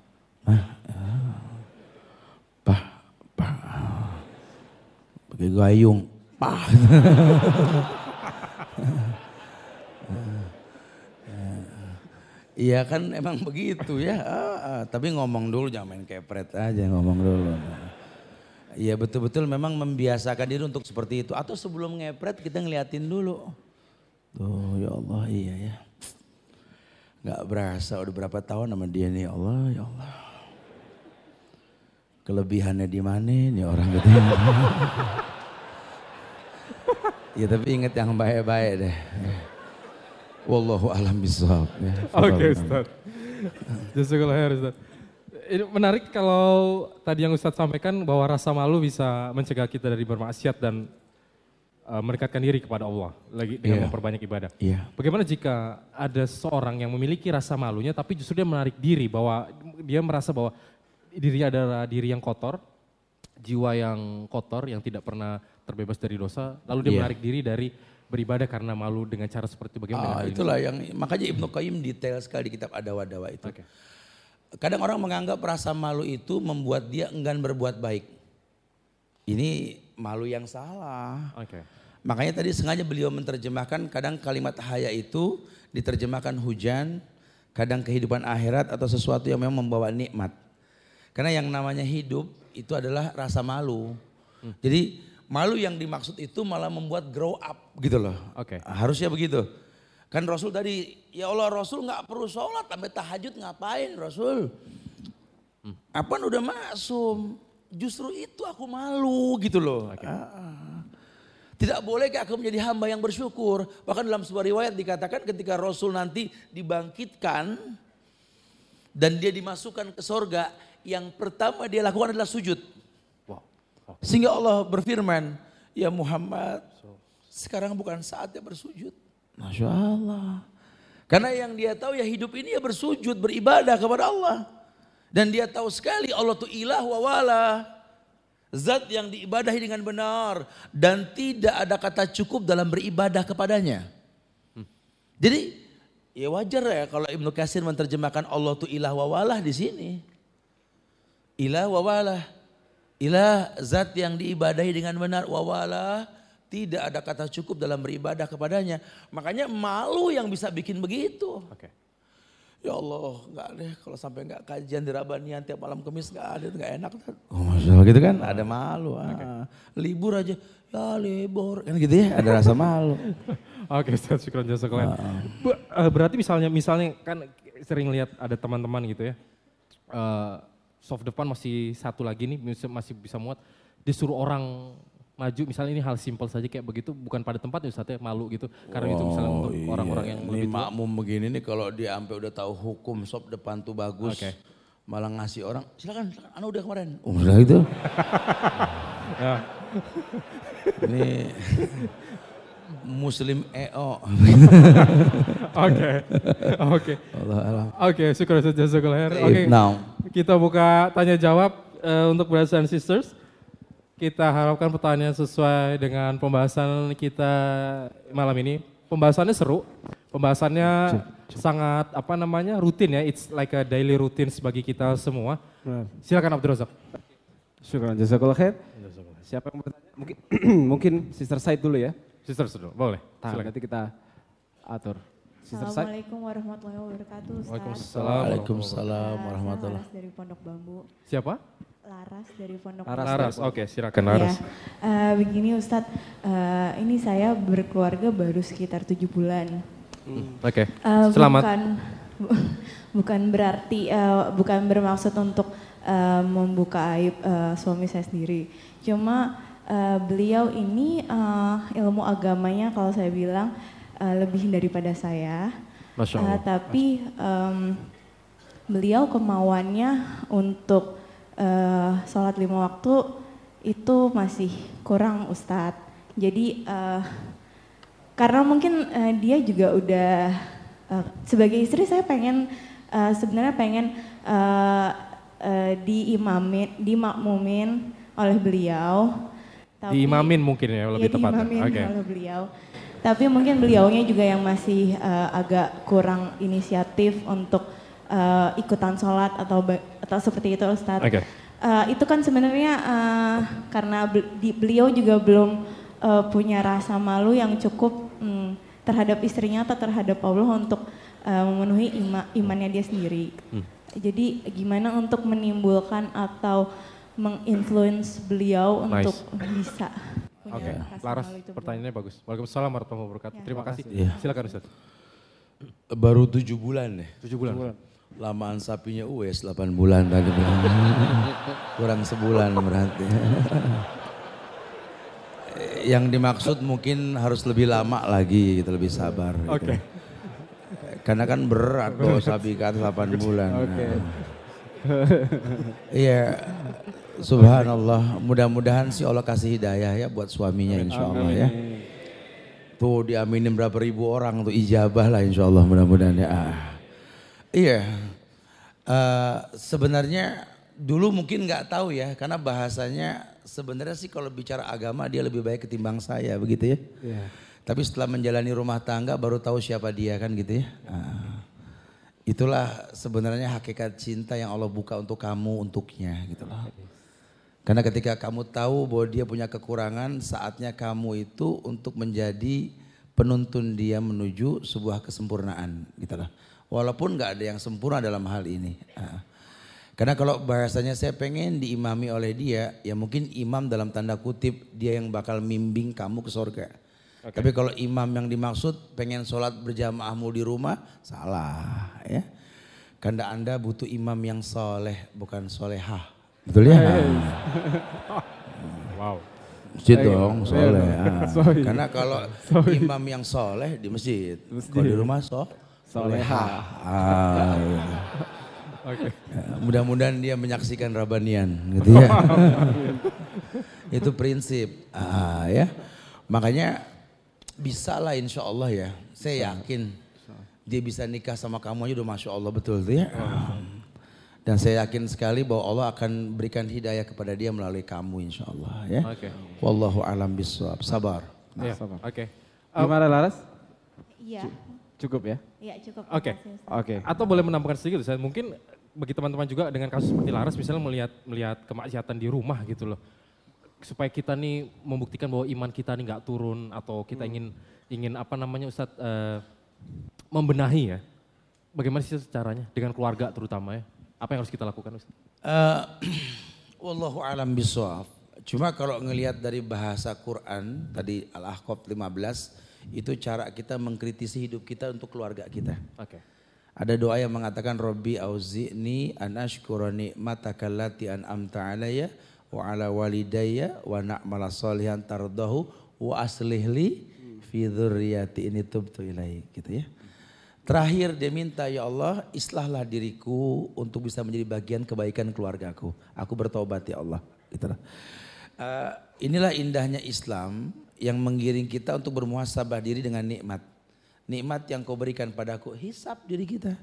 B: gayung. Pah. Iya kan emang begitu ya. Ah, ah. Tapi ngomong dulu jangan main kepret aja ngomong dulu. Iya betul-betul memang membiasakan diri untuk seperti itu. Atau sebelum ngepret kita ngeliatin dulu. Tuh ya Allah iya ya. Gak berasa udah berapa tahun sama dia nih ya Allah ya Allah. Kelebihannya di mana nih orang gitu. Ya? ya tapi ingat yang baik-baik deh. Wallahu alam bisawab ya. Oke okay, Ustaz.
A: Jazakallah khair Ustaz. Ini menarik kalau tadi yang Ustaz sampaikan bahwa rasa malu bisa mencegah kita dari bermaksiat dan uh, mendekatkan diri kepada Allah lagi dengan yeah. memperbanyak ibadah. Yeah. Bagaimana jika ada seorang yang memiliki rasa malunya tapi justru dia menarik diri bahwa dia merasa bahwa diri adalah diri yang kotor, jiwa yang kotor yang tidak pernah terbebas dari dosa, lalu dia yeah. menarik diri dari beribadah karena malu dengan cara seperti bagaimana? Ah, itulah ini? yang makanya
B: Ibnu Qayyim detail sekali di kitab Adawa-Dawa itu. Okay. Kadang orang menganggap rasa malu itu membuat dia enggan berbuat baik. Ini malu yang salah. Okay. Makanya tadi sengaja beliau menerjemahkan kadang kalimat haya itu diterjemahkan hujan, kadang kehidupan akhirat atau sesuatu yang memang membawa nikmat. Karena yang namanya hidup itu adalah rasa malu. Hmm. Jadi Malu yang dimaksud itu malah membuat grow up gitu loh. Oke. Okay. Harusnya begitu. Kan Rasul tadi, ya Allah Rasul nggak perlu sholat sampai tahajud ngapain Rasul? Hmm. Apaan udah masuk? Justru itu aku malu gitu loh. Okay. Ah, ah, tidak boleh aku menjadi hamba yang bersyukur? Bahkan dalam sebuah riwayat dikatakan ketika Rasul nanti dibangkitkan dan dia dimasukkan ke sorga, yang pertama dia lakukan adalah sujud. Sehingga Allah berfirman, ya Muhammad, sekarang bukan saatnya bersujud. Masya Allah. Karena yang dia tahu ya hidup ini ya bersujud, beribadah kepada Allah. Dan dia tahu sekali Allah itu ilah wa wala. Zat yang diibadahi dengan benar. Dan tidak ada kata cukup dalam beribadah kepadanya. Hmm. Jadi ya wajar ya kalau Ibnu Kasir menerjemahkan Allah itu ilah wa wala di sini. Ilah wa wala. Ilah zat yang diibadahi dengan benar. Wawala tidak ada kata cukup dalam beribadah kepadanya. Makanya malu yang bisa bikin begitu. Okay. Ya Allah, enggak deh kalau sampai enggak kajian di Rabanian tiap malam Kamis enggak ada, nggak enak. Oh, masalah gitu kan, ada malu. Okay. Ah. Libur aja, ya libur, kan gitu ya, ada rasa malu. Oke, okay,
A: Ustaz Syukron Jasa kalian. Berarti misalnya, misalnya kan sering lihat ada teman-teman gitu ya, uh, soft depan masih satu lagi nih masih bisa muat disuruh orang maju misalnya ini hal simpel saja kayak begitu bukan pada tempat tempatnya Ustaz ya, malu gitu karena oh, itu misalnya untuk iya. orang-orang yang ini lebih makmum
B: begini nih kalau dia sampai udah tahu hukum sop depan tuh bagus okay. malah ngasih orang silakan silakan anu udah kemarin oh, udah itu
A: ini
B: Muslim EO.
A: Oke. Oke. Oke, syukur jazakallahu khair. Oke. Kita buka tanya jawab uh, untuk brothers and sisters. Kita harapkan pertanyaan sesuai dengan pembahasan kita malam ini. Pembahasannya seru. Pembahasannya cuk, cuk. sangat apa namanya? rutin ya. It's like a daily routine bagi kita semua. Silakan Abdul Razak. Syukur jazakallahu khair.
C: Siapa yang bertanya? Mungkin
A: mungkin Sister Said dulu ya. Sister dulu, boleh. Tahan, nanti kita atur. Sister Assalamualaikum
D: warahmatullahi wabarakatuh. Ustaz. Waalaikumsalam. Waalaikumsalam warahmatullahi wabarakatuh. dari Pondok Bambu. Siapa? Laras dari Pondok Laras, Laras. oke okay, silakan Laras. Ya. Uh, begini Ustadz, uh, eh, ini saya berkeluarga baru sekitar tujuh bulan. Hmm. Oke, okay. Eh, uh, selamat. Bukan, bu, bukan berarti, uh, bukan bermaksud untuk uh, membuka aib uh, suami saya sendiri. Cuma uh, beliau ini uh, ilmu agamanya kalau saya bilang uh, lebih daripada saya. Masya Allah. Uh, tapi um, beliau kemauannya untuk uh, sholat lima waktu itu masih kurang Ustadz. Jadi uh, karena mungkin uh, dia juga udah uh, sebagai istri saya pengen uh, sebenarnya pengen uh, uh, diimamin, dimakmumin oleh beliau tapi,
A: diimamin mungkin ya lebih ya, tepatnya. Oke. Okay. oleh
D: beliau. Tapi mungkin beliaunya juga yang masih uh, agak kurang inisiatif untuk uh, ikutan sholat atau atau seperti itu Ustadz. Okay. Uh, eh, itu kan sebenarnya uh, karena beliau juga belum uh, punya rasa malu yang cukup um, terhadap istrinya atau terhadap Allah untuk uh, memenuhi ima, imannya dia sendiri. Hmm. Jadi gimana untuk menimbulkan atau menginfluence beliau nice. untuk bisa Oke, okay. Laras
A: pertanyaannya bagus. Waalaikumsalam warahmatullahi wabarakatuh. Ya. Terima kasih. Ya.
B: Silakan Ustaz. Baru tujuh bulan nih. Ya? Tujuh bulan. bulan. Lamaan sapinya US 8 bulan tadi Kurang sebulan berarti. Yang dimaksud mungkin harus lebih lama lagi, gitu, lebih sabar. Gitu. Oke. Okay. Karena kan berat bawa sapi ke atas 8 bulan. Oke. Okay. Nah. Iya. Subhanallah. Mudah-mudahan sih Allah kasih hidayah ya buat suaminya insya Allah ya. Tuh diaminin berapa ribu orang tuh ijabah lah insya Allah mudah-mudahan ya. Ah. Iya. Uh, sebenarnya dulu mungkin nggak tahu ya karena bahasanya sebenarnya sih kalau bicara agama dia lebih baik ketimbang saya begitu ya. Yeah. Tapi setelah menjalani rumah tangga baru tahu siapa dia kan gitu ya. Uh. Itulah sebenarnya hakikat cinta yang Allah buka untuk kamu untuknya gitu loh. Ah. Karena ketika kamu tahu bahwa dia punya kekurangan, saatnya kamu itu untuk menjadi penuntun dia menuju sebuah kesempurnaan gitu loh. Walaupun nggak ada yang sempurna dalam hal ini. Ah. Karena kalau bahasanya saya pengen diimami oleh dia, ya mungkin imam dalam tanda kutip dia yang bakal mimbing kamu ke sorga. Okay. Tapi kalau imam yang dimaksud pengen sholat berjamaah di rumah, salah ya. Karena anda butuh imam yang soleh, bukan solehah. Betul ya? Hmm. wow.
C: Masjid dong, iya, soleh. Ah.
B: Karena kalau Sorry. imam yang soleh di masjid, masjid. kalau di rumah so, solehah.
C: Ah, iya. ya.
B: okay. mudah-mudahan dia menyaksikan rabanian, gitu ya. Itu prinsip, ah, ya. Makanya bisa lah insya Allah ya. Saya yakin dia bisa nikah sama kamu aja udah Masya Allah betul tuh ya. Dan saya yakin sekali bahwa Allah akan berikan hidayah kepada dia melalui kamu insya Allah ya. Okay. Wallahu alam biswab. Sabar. Nah, ya. sabar.
A: Oke. Okay. Um, Laras? Iya. Cukup ya?
D: Iya cukup. Oke. Okay. Oke.
A: Okay. Atau boleh menambahkan sedikit saya mungkin bagi teman-teman juga dengan kasus seperti Laras misalnya melihat melihat kemaksiatan di rumah gitu loh supaya kita nih membuktikan bahwa iman kita nih nggak turun atau kita hmm. ingin ingin apa namanya Ustadz uh, membenahi ya. Bagaimana sih caranya dengan keluarga terutama ya? Apa yang harus kita lakukan Ustadz?
B: Uh, Wallahu alam bisawab. Cuma kalau ngelihat dari bahasa Quran tadi Al-Ahqaf 15 itu cara kita mengkritisi hidup kita untuk keluarga kita. Oke. Okay. Ada doa yang mengatakan Robbi auzi'ni an ashkura mata allati amta alaya wa ala walidayya wa na'mala salihan tardahu wa aslih fi dzurriyyati ini tubtu ilaih gitu ya. Terakhir dia minta ya Allah islahlah diriku untuk bisa menjadi bagian kebaikan keluargaku. Aku bertobat ya Allah. Uh, inilah indahnya Islam yang mengiring kita untuk bermuhasabah diri dengan nikmat. Nikmat yang kau berikan padaku, hisap diri kita.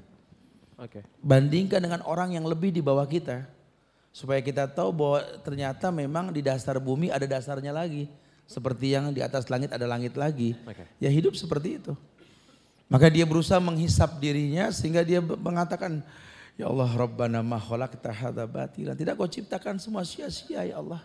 B: Okay. Bandingkan dengan orang yang lebih di bawah kita. Supaya kita tahu bahwa ternyata memang di dasar bumi ada dasarnya lagi. Seperti yang di atas langit ada langit lagi. Okay. Ya hidup seperti itu. Maka dia berusaha menghisap dirinya sehingga dia mengatakan, Ya Allah Rabbana ma khalaqta hadha batilan. Tidak kau ciptakan semua sia-sia ya Allah.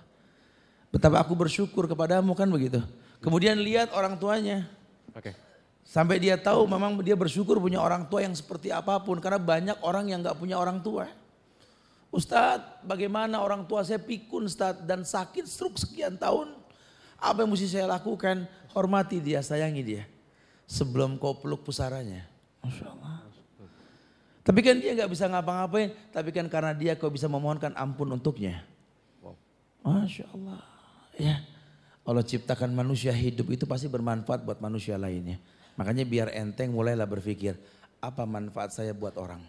B: Betapa aku bersyukur kepadamu kan begitu. Kemudian lihat orang tuanya. Okay. Sampai dia tahu memang dia bersyukur punya orang tua yang seperti apapun. Karena banyak orang yang nggak punya orang tua. Ustaz, bagaimana orang tua saya pikun Ustaz dan sakit stroke sekian tahun. Apa yang mesti saya lakukan? Hormati dia, sayangi dia. Sebelum kau peluk pusaranya. Masya Allah. Tapi kan dia nggak bisa ngapa-ngapain. Tapi kan karena dia kau bisa memohonkan ampun untuknya. Masya Allah. Ya. Allah ciptakan manusia hidup itu pasti bermanfaat buat manusia lainnya. Makanya biar enteng mulailah berpikir. Apa manfaat saya buat orang?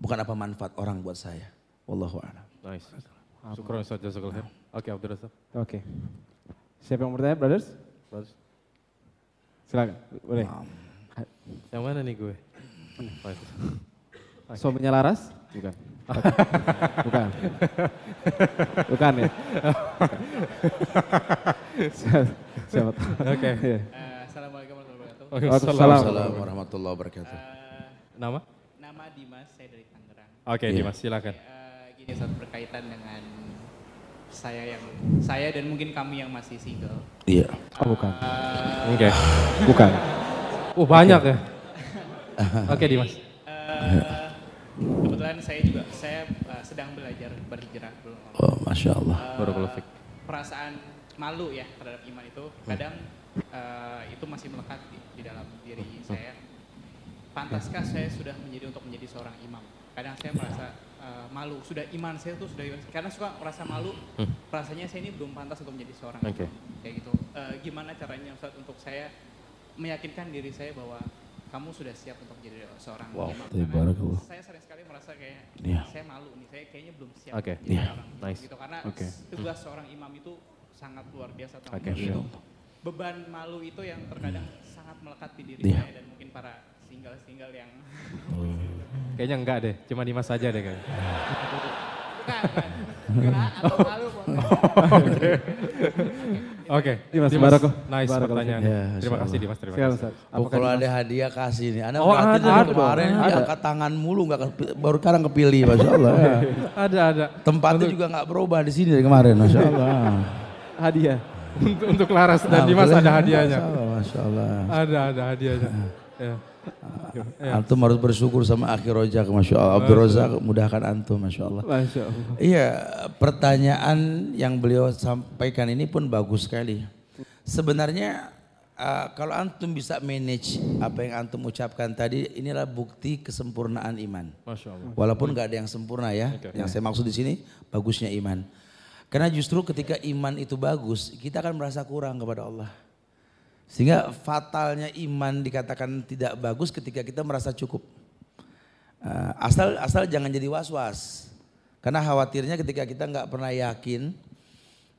B: Bukan apa manfaat orang
C: buat saya. Wallahu a'lam.
A: Nice. Syukran Ustaz Oke, okay, Abdul Razak.
C: Oke. Siapa yang bertanya, brothers? Brothers. Silakan, boleh. Um.
A: Yang mana nih gue? Okay. Suaminya Laras? Bukan. Bukan. Bukan ya? Siapa Oke. Okay. Eh, Assalamualaikum warahmatullahi wabarakatuh. Eh, nama?
D: Nama Dimas, saya dari Tangerang. Oke, okay, iya. yeah. Dimas
A: silakan. Okay,
C: uh, eh, ini saat berkaitan dengan saya yang saya dan mungkin kami yang masih single. Iya. Oh bukan. Uh, Oke. Okay. Bukan.
A: Oh banyak okay. ya. Oke okay, Dimas. Uh,
C: kebetulan saya juga saya uh, sedang belajar berhijrah belum. Oh masya Allah. Uh, perasaan malu ya terhadap iman itu kadang uh, itu masih melekat di, di dalam diri hmm. saya. Pantaskah saya sudah menjadi untuk menjadi seorang imam? Kadang saya merasa Eh, malu. Sudah iman saya tuh sudah iman. Karena suka merasa malu, hmm. rasanya saya ini belum pantas untuk menjadi seorang. Okay. Kayak gitu. e, gimana caranya Ustaz untuk saya meyakinkan diri saya bahwa kamu sudah siap untuk menjadi seorang wow. imam. Saya sering sekali merasa kayak yeah. saya malu nih, saya kayaknya belum siap okay. jadi yeah. Iya. orang. Nice. Gitu karena okay. tugas seorang imam itu sangat luar biasa okay. itu. Iya. Beban malu itu yang terkadang sangat melekat di diri yeah. saya
D: dan mungkin para single-single yang
A: hmm. Kayaknya enggak deh, cuma Dimas aja deh kayaknya. Bukan,
D: bukan. atau oh. malu. Oke.
A: Oke. Dimas, Dimas Barako. Nice Barako. pertanyaan. Ya, terima kasih Dimas, terima kasih. Apakah kalau ada
B: hadiah kasih nih. Anda oh, ada, ada, kemarin ada. angkat tangan mulu, nggak baru sekarang kepilih, Masya Allah. ada, ada. Tempatnya Untuk... juga nggak berubah di sini dari kemarin, Masya Allah. hadiah. Untuk, untuk Laras dan Dimas ada hadiahnya. Masya Allah, Masya Allah.
A: Ada, ada hadiahnya.
B: Ya. Iya. Antum harus bersyukur sama akhir rojak, masya Allah. Abdul Rozak mudahkan antum, masya Allah. Masya Allah. Iya, pertanyaan yang beliau sampaikan ini pun bagus sekali. Sebenarnya uh, kalau antum bisa manage apa yang antum ucapkan tadi, inilah bukti kesempurnaan iman. Masya Allah. Walaupun nggak ada yang sempurna ya. Okay. Yang saya maksud di sini bagusnya iman. Karena justru ketika iman itu bagus, kita akan merasa kurang kepada Allah. Sehingga fatalnya iman dikatakan tidak bagus ketika kita merasa cukup. Eh, asal asal jangan jadi was-was. Karena khawatirnya ketika kita nggak pernah yakin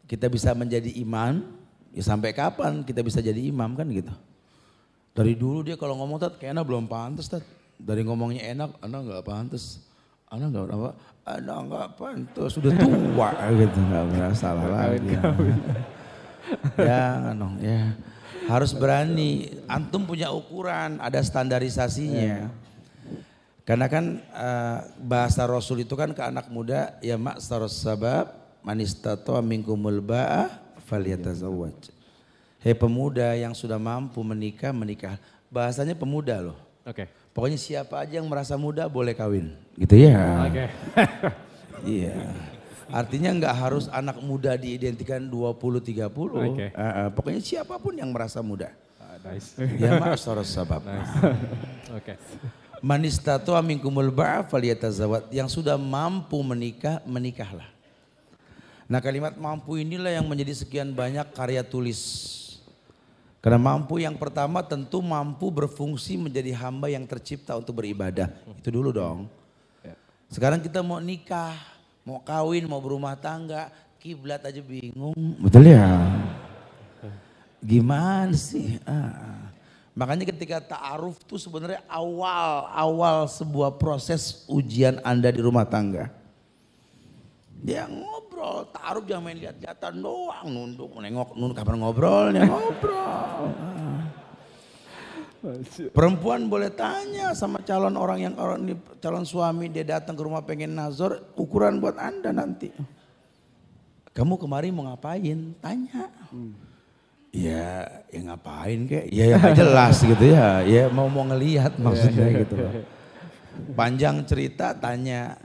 B: kita bisa menjadi iman ya sampai kapan kita bisa jadi imam kan gitu. Dari dulu dia kalau ngomong tat kayaknya belum pantas tat. Dari ngomongnya enak, anak nggak pantas. Anak nggak apa, anak nggak pantas. Sudah tua gitu nggak merasa lagi.
D: Ya, ya, ya
B: harus berani. Antum punya ukuran, ada standarisasinya. Iya. Karena kan uh, bahasa Rasul itu kan ke anak muda ya mak sabab manis tatwa mingkumul ba'ah falyatazawwaj. Hei pemuda yang sudah mampu menikah menikah. Bahasanya pemuda loh. Oke. Okay. Pokoknya siapa aja yang merasa muda boleh kawin. Gitu ya. Oke. Okay. Iya. Artinya nggak harus anak muda diidentikan 20-30. Okay. Uh, uh, pokoknya siapapun yang merasa muda.
C: Uh, nice. Ya ma'asyaras
B: sabab. Nice. Oke. Okay. Manistatua minkumul zawat Yang sudah mampu menikah, menikahlah. Nah kalimat mampu inilah yang menjadi sekian banyak karya tulis. Karena mampu yang pertama tentu mampu berfungsi menjadi hamba yang tercipta untuk beribadah. Itu dulu dong. Ya. Sekarang kita mau nikah Mau kawin, mau berumah tangga, kiblat aja bingung. Betul ya? Gimana sih? Ah, ah. Makanya ketika ta'aruf tuh sebenarnya awal awal sebuah proses ujian Anda di rumah tangga. Dia ngobrol, ta'aruf jangan main lihat-lihatan doang, nunduk, nengok, nunduk kapan ngobrolnya, ngobrol. Ah. Perempuan boleh tanya sama calon orang yang orang ini calon suami dia datang ke rumah pengen nazar ukuran buat anda nanti. Kamu kemarin mau ngapain? Tanya. Ya, ya ngapain kayak? Ya yang jelas gitu ya. Ya mau mau ngelihat ya, maksudnya ya. gitu loh. Panjang cerita tanya.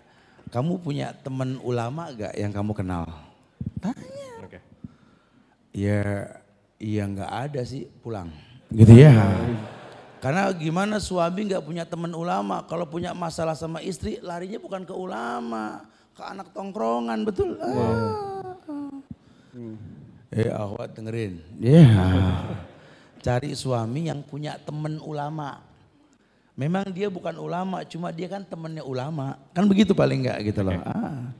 B: Kamu punya teman ulama gak yang kamu kenal? Tanya. Ya, ya nggak ada sih pulang. Gitu ya. Karena gimana suami nggak punya teman ulama, kalau punya masalah sama istri larinya bukan ke ulama, ke anak tongkrongan betul. Wow. Ah. Hmm. Eh awat dengerin. ya Yeah. Cari suami yang punya teman ulama. Memang dia bukan ulama, cuma dia kan temennya ulama. Kan begitu paling nggak gitu loh. Ah.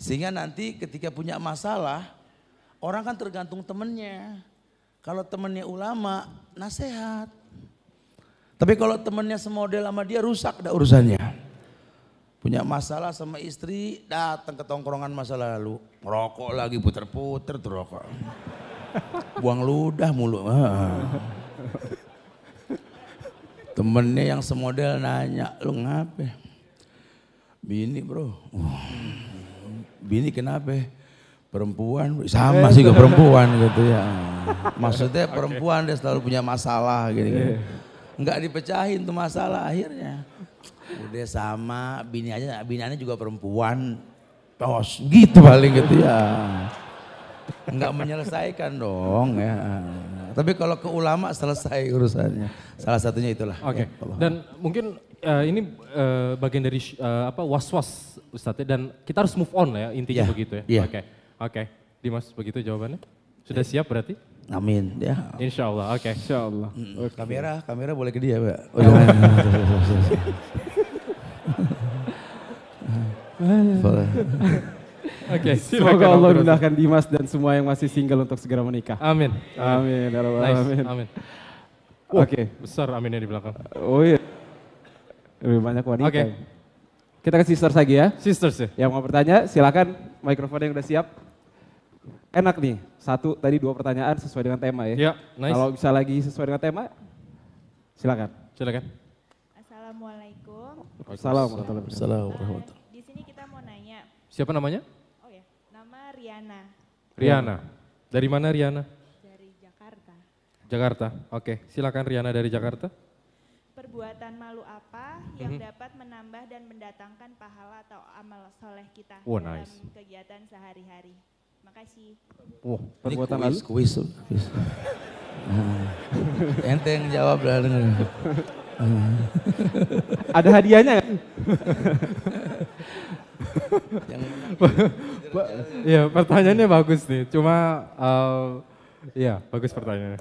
B: Sehingga nanti ketika punya masalah, orang kan tergantung temennya. Kalau temennya ulama, nasihat. Tapi kalau temannya semodel sama dia rusak dah urusannya. Punya masalah sama istri, datang ke tongkrongan masa lalu. merokok lagi puter-puter tuh rokok. Buang ludah mulu. Ah. Temennya yang semodel nanya, lu ngapa? Bini bro. Uh, bini kenapa? Perempuan sama sih ke perempuan gitu ya. Maksudnya perempuan dia selalu punya masalah -gitu. Iya nggak dipecahin tuh masalah akhirnya. Udah sama bini aja, aja juga perempuan. Tos gitu paling gitu ya. Nggak menyelesaikan dong ya. Tapi kalau ke ulama selesai urusannya. Salah satunya itulah. Oke. Okay. Ya, Dan
A: mungkin uh, ini uh, bagian dari uh, apa was-was Ustaz ya. Dan kita harus move on ya intinya yeah. begitu ya. Iya. Oke. Yeah. Oke. Okay. Okay. Dimas begitu jawabannya? Sudah
B: yeah. siap berarti? Amin ya. Insya Allah, oke. Okay. Insya Allah. Okay. Kamera, kamera boleh ke dia, Pak. Oh, jangan.
A: Iya. Oke, okay, semoga Allah mudahkan Dimas dan semua yang masih single untuk segera menikah. Amin. Amin. Ya amin. Nice. Amin. amin. Oke. Okay. Besar aminnya di belakang. Oh iya. Lebih banyak wanita. Oke. Okay. Ya. Kita ke sisters lagi ya. Sisters ya. Yang mau bertanya silakan yang udah siap enak nih. Satu tadi dua pertanyaan sesuai dengan tema ya. Ya, nice. Kalau bisa lagi sesuai dengan tema, silakan. Silakan.
C: Assalamualaikum. Assalamualaikum. Assalamualaikum.
A: Uh, di sini kita mau nanya. Siapa namanya? Oh ya, nama Riana. Riana. Dari mana Riana? Dari Jakarta. Jakarta. Oke, silakan Riana dari Jakarta.
D: Perbuatan malu apa yang -hmm. dapat menambah dan mendatangkan pahala atau amal soleh
B: kita oh, dalam nice. kegiatan sehari-hari? Makasih. Wah, oh, perbuatan lalu? Kuis, kuis. kuis. Nah, enteng jawab lah. Ah. Ada hadiahnya kan?
A: Yang ya pertanyaannya bagus nih. Cuma uh, ya bagus pertanyaannya.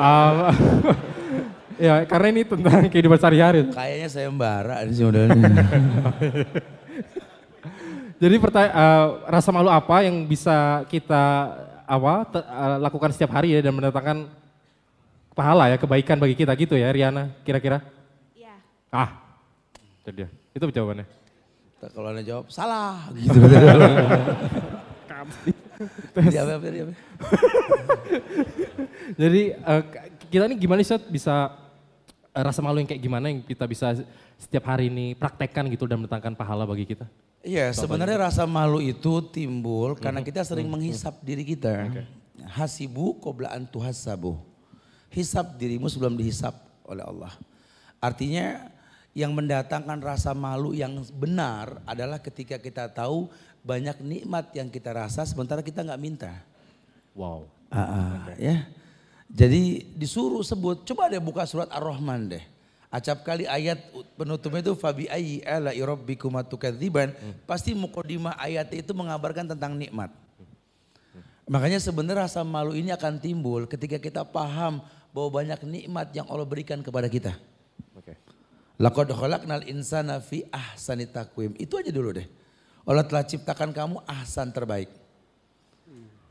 A: uh, ya karena ini tentang kehidupan sehari-hari. Kayaknya saya mbara sih modelnya. Jadi uh, rasa malu apa yang bisa kita apa uh, lakukan setiap hari ya dan mendatangkan pahala ya kebaikan bagi kita gitu ya Riana kira-kira? Iya. Ah, itu dia. Itu jawabannya.
B: kalau anda jawab salah gitu.
A: Jadi uh, kita ini gimana sih bisa rasa malu yang kayak gimana yang kita bisa setiap hari ini praktekkan gitu dan mendatangkan pahala bagi kita?
B: Iya, yeah, sebenarnya rasa malu itu timbul mm-hmm. karena kita sering mm-hmm. menghisap diri kita. Okay. Hasibu tuhas tuhasabu. Hisap dirimu sebelum dihisap oleh Allah. Artinya yang mendatangkan rasa malu yang benar adalah ketika kita tahu banyak nikmat yang kita rasa sementara kita nggak minta. Wow. Uh, ah, ah, okay. Ya. Jadi disuruh sebut, coba deh buka surat Ar-Rahman deh. Acap kali ayat penutupnya itu fabi ayyi ala irabbikum hmm. pasti mukodima ayat itu mengabarkan tentang nikmat. Makanya sebenarnya rasa malu ini akan timbul ketika kita paham bahwa banyak nikmat yang Allah berikan kepada kita. Oke. Laqad khalaqnal insana fi ahsani Itu aja dulu deh. Allah telah ciptakan kamu ahsan terbaik.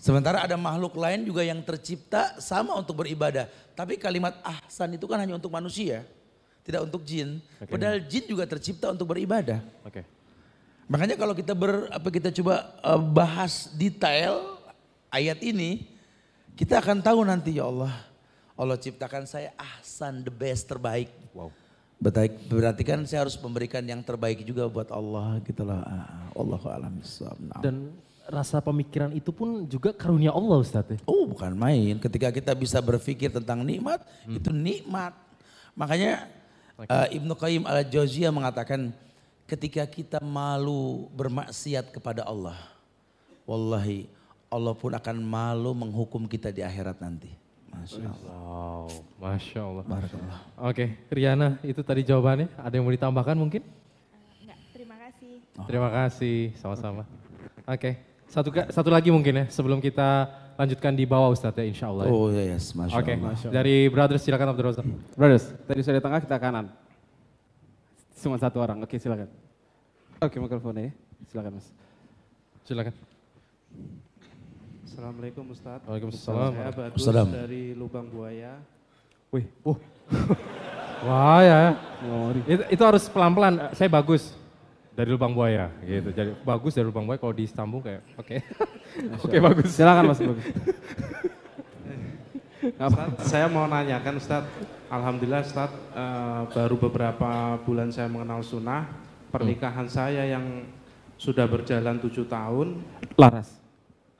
B: Sementara ada makhluk lain juga yang tercipta sama untuk beribadah. Tapi kalimat ahsan itu kan hanya untuk manusia, tidak untuk jin. Okay. Padahal jin juga tercipta untuk beribadah. Oke. Okay. Makanya kalau kita ber apa kita coba uh, bahas detail ayat ini, kita akan tahu nanti ya Allah. Allah ciptakan saya ahsan the best terbaik. Wow. Berarti, berarti kan saya harus memberikan yang terbaik juga buat Allah gitu loh. Ah, Allah alam
A: Dan rasa pemikiran itu pun juga karunia Allah Ustaz ya?
B: Oh bukan main, ketika kita bisa berpikir tentang nikmat, hmm. itu nikmat. Makanya okay. uh, eh, Ibnu Qayyim al jauziyah mengatakan, ketika kita malu bermaksiat kepada Allah, wallahi Allah pun akan malu menghukum kita di akhirat nanti. Masya Allah. Wow, Masya Allah.
A: Barakallah. Oke, okay. Riana itu tadi jawabannya. Ada yang mau ditambahkan mungkin? Enggak, terima kasih. Oh. Terima kasih, sama-sama. Oke. Okay. okay. Satu, satu lagi mungkin ya sebelum kita lanjutkan di bawah Ustadz ya insya Allah. Ya. Oh yes, iya, iya, Masya okay. Allah. Oke, dari Brothers silakan Abdul Razak. Brothers, tadi sudah tengah kita kanan. Cuma satu orang, oke okay, silakan. Oke okay, mikrofonnya ya, silakan mas. Silakan.
C: Assalamualaikum Ustadz. Waalaikumsalam. Saya Bagus dari Lubang Buaya. Wih, wah.
A: Uh. Wah ya. itu harus pelan-pelan, saya Bagus. Dari lubang buaya gitu. Jadi bagus dari lubang buaya kalau di Istanbul kayak oke. Okay. oke okay, bagus. Silakan Mas bagus. Ustaz,
C: saya mau nanyakan Ustaz, Alhamdulillah Ustaz uh, eh, baru beberapa bulan saya mengenal sunnah, pernikahan hmm. saya yang sudah berjalan tujuh tahun. Laras.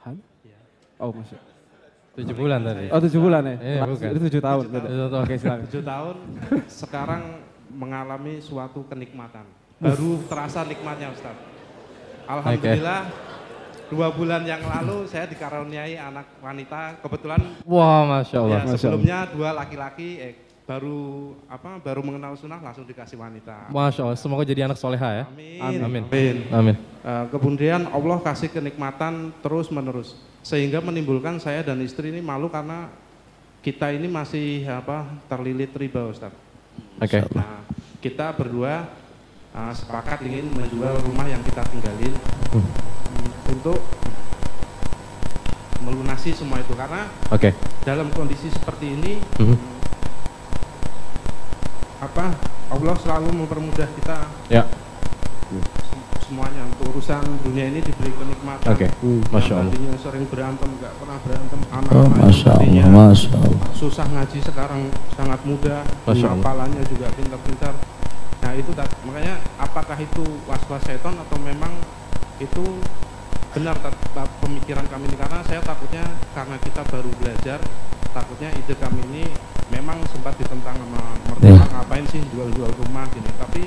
C: Han? Ya. Oh masya. Tujuh bulan tadi. Oh tujuh bulan ya? Iya, bukan. Itu tujuh tahun. Tujuh tahun. Oke Tujuh tahun sekarang mengalami suatu kenikmatan baru terasa nikmatnya Ustaz. Alhamdulillah okay. dua bulan yang lalu saya dikaruniai anak wanita kebetulan. Wah, masya Allah. Ya, sebelumnya dua laki-laki, eh, baru apa baru mengenal sunnah langsung dikasih wanita.
A: Masya Allah, semoga jadi anak soleha ya. Amin. Amin. Amin. Amin.
C: Uh, eh, kemudian Allah kasih kenikmatan terus menerus sehingga menimbulkan saya dan istri ini malu karena kita ini masih apa terlilit riba Ustaz. Oke. Okay. Nah, kita berdua uh, sepakat ingin menjual rumah yang kita tinggalin hmm. untuk melunasi semua itu karena okay. dalam kondisi seperti ini hmm. apa Allah selalu mempermudah kita ya. semuanya untuk urusan dunia ini diberi kenikmatan. Oke, okay. Hmm, masya Allah. Tadinya sering berantem, nggak pernah berantem anak oh, masya Allah, masya Allah. Susah ngaji sekarang sangat mudah, masya Allah. juga pintar-pintar. Nah itu makanya apakah itu was-was seton atau memang itu benar pemikiran kami ini karena saya takutnya karena kita baru belajar takutnya ide kami ini memang sempat ditentang sama mertua yeah. ngapain sih jual-jual rumah gini tapi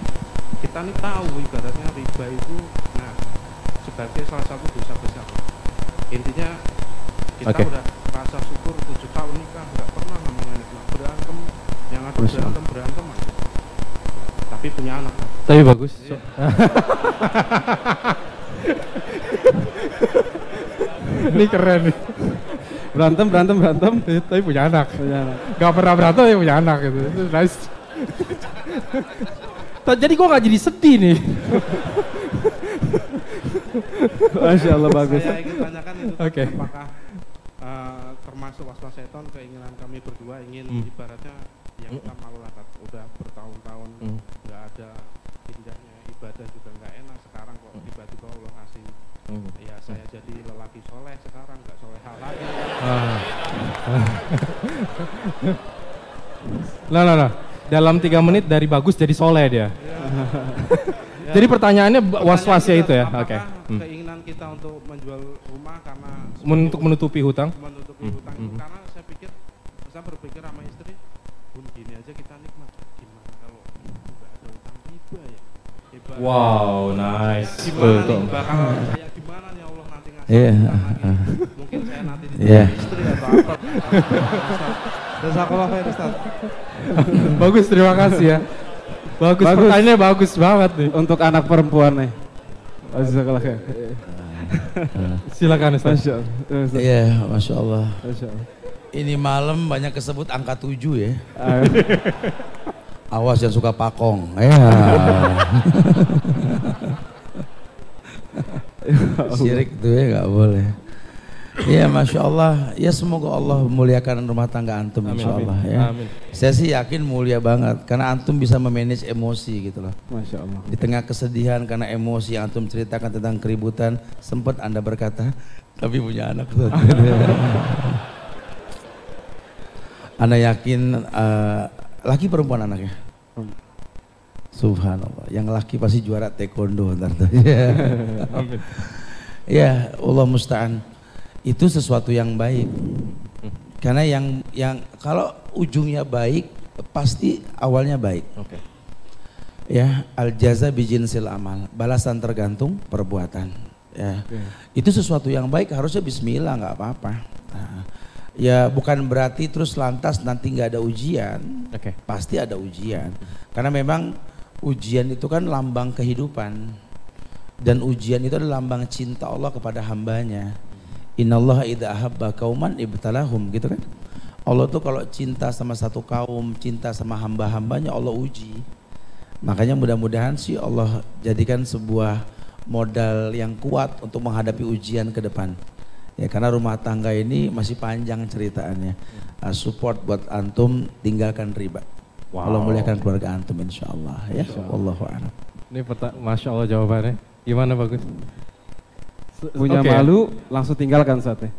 C: kita ini tahu ibaratnya riba itu nah sebagai salah satu dosa besar intinya kita okay. udah rasa syukur tujuh tahun ini kan nggak pernah namanya berantem yang ada berantem berantem aja tapi punya anak tapi bagus iya. so ini keren nih
A: berantem berantem berantem tapi punya anak punya nggak pernah berantem tapi punya anak gitu nice jadi gue gak jadi sedih nih Masya Allah bagus. Saya ingin tanyakan itu okay. apakah
C: uh, termasuk was-was setan keinginan kami berdua ingin mm. ibaratnya yang mm. kita malu udah bertahun-tahun mm Nah, nah, nah.
A: Dalam tiga menit dari bagus jadi soleh dia. Ya.
C: jadi pertanyaannya
A: was-was ya itu ya. Oke. Okay.
C: Hmm. Keinginan kita untuk menjual rumah karena untuk menutupi hutang. Menutupi hmm. hutang hmm. karena saya pikir saya berpikir sama istri, pun gini aja kita nikmat. Gimana kalau tidak ada hutang riba ya? Riba wow, nice. Gimana, Betul. kayak gimana ya
B: Allah nanti ngasih. Yeah. Iya mungkin saya nanti yeah.
C: istri atau apa. Jazakallah khair Ustaz. bagus, terima
D: kasih ya. Bagus, bagus. pertanyaannya
A: bagus banget nih. Untuk anak perempuan nih. Jazakallah khair.
B: Ah.
C: Silakan Ustaz. Masya Allah. Eh, iya, Masya Allah. Masya Allah.
B: Ini malam banyak kesebut angka tujuh ya. Ah, ya. Awas yang suka pakong. Ya. ya. Sirik tuh ya nggak boleh. Iya Masya Allah, ya semoga Allah muliakan rumah tangga Antum amin, Insya Allah amin, ya. Amin. Saya sih yakin mulia banget, karena Antum bisa memanage emosi gitu loh. Masya Allah. Di tengah kesedihan karena emosi Antum ceritakan tentang keributan, sempat Anda berkata, tapi punya anak. anda yakin uh, laki perempuan anaknya? Hmm. Subhanallah, yang laki pasti juara taekwondo ntar tuh. ya, Allah musta'an itu sesuatu yang baik. Karena yang yang kalau ujungnya baik pasti awalnya baik. Okay. Ya, al jaza bijin sil amal. Balasan tergantung perbuatan. Ya. Okay. Itu sesuatu yang baik harusnya bismillah nggak apa-apa. Nah, ya bukan berarti terus lantas nanti nggak ada ujian. Okay. Pasti ada ujian. Karena memang ujian itu kan lambang kehidupan. Dan ujian itu adalah lambang cinta Allah kepada hambanya. Inallah idha ahabba kauman ibtalahum gitu kan. Allah tuh kalau cinta sama satu kaum, cinta sama hamba-hambanya Allah uji. Makanya mudah-mudahan sih Allah jadikan sebuah modal yang kuat untuk menghadapi ujian ke depan. Ya karena rumah tangga ini masih panjang ceritaannya. Uh, hmm. ah, support buat antum tinggalkan riba. Wow. Allah muliakan keluarga antum insya Allah ya. Insya Allah. Wallahu
A: Ini masya Allah jawabannya. Gimana bagus? punya okay. malu langsung tinggalkan saatnya.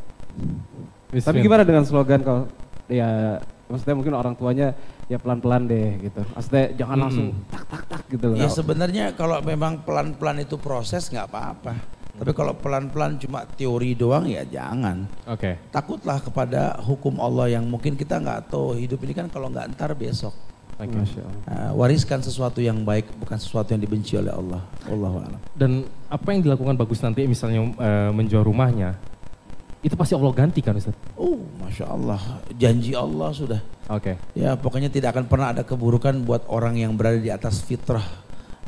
A: Tapi gimana dengan slogan kalau ya maksudnya mungkin orang tuanya ya pelan-pelan deh gitu.
C: Maksudnya jangan hmm. langsung
B: tak tak tak gitu loh. Ya sebenarnya kalau memang pelan-pelan itu proses nggak apa-apa. Tapi kalau pelan-pelan cuma teori doang ya jangan. Oke. Okay. Takutlah kepada hukum Allah yang mungkin kita nggak tahu hidup ini kan kalau nggak ntar besok. Uh, wariskan sesuatu yang baik, bukan sesuatu yang dibenci oleh Allah. Allah Dan apa yang dilakukan bagus nanti, misalnya uh, menjual rumahnya, itu
A: pasti Allah ganti kan
B: Ustaz? Oh, masya Allah, janji Allah sudah. Oke. Okay. Ya, pokoknya tidak akan pernah ada keburukan buat orang yang berada di atas fitrah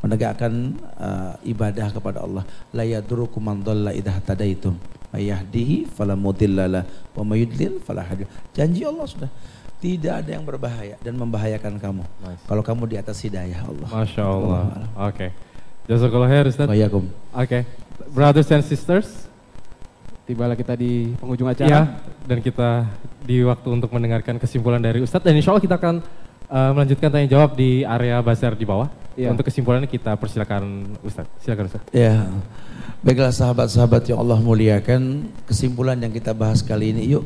B: menegakkan uh, ibadah kepada Allah. La yadruku man dhalla idza tadaitum. Ayahdihi fala wa mayudlil fala Janji Allah sudah. Tidak ada yang berbahaya dan membahayakan kamu. Nice. Kalau kamu di atas hidayah Allah. Masya Allah.
A: Oke. Jazakallah khair Ustaz. Oke. Brothers and sisters. Tibalah kita di penghujung acara. Ya, dan kita di waktu untuk mendengarkan kesimpulan dari Ustadz. Dan insya Allah kita akan uh, melanjutkan tanya jawab di
B: area bazar di bawah. Ya. Untuk kesimpulan kita persilakan Ustadz. Silakan Ustadz. Ya. Baiklah sahabat-sahabat yang Allah muliakan, kesimpulan yang kita bahas kali ini yuk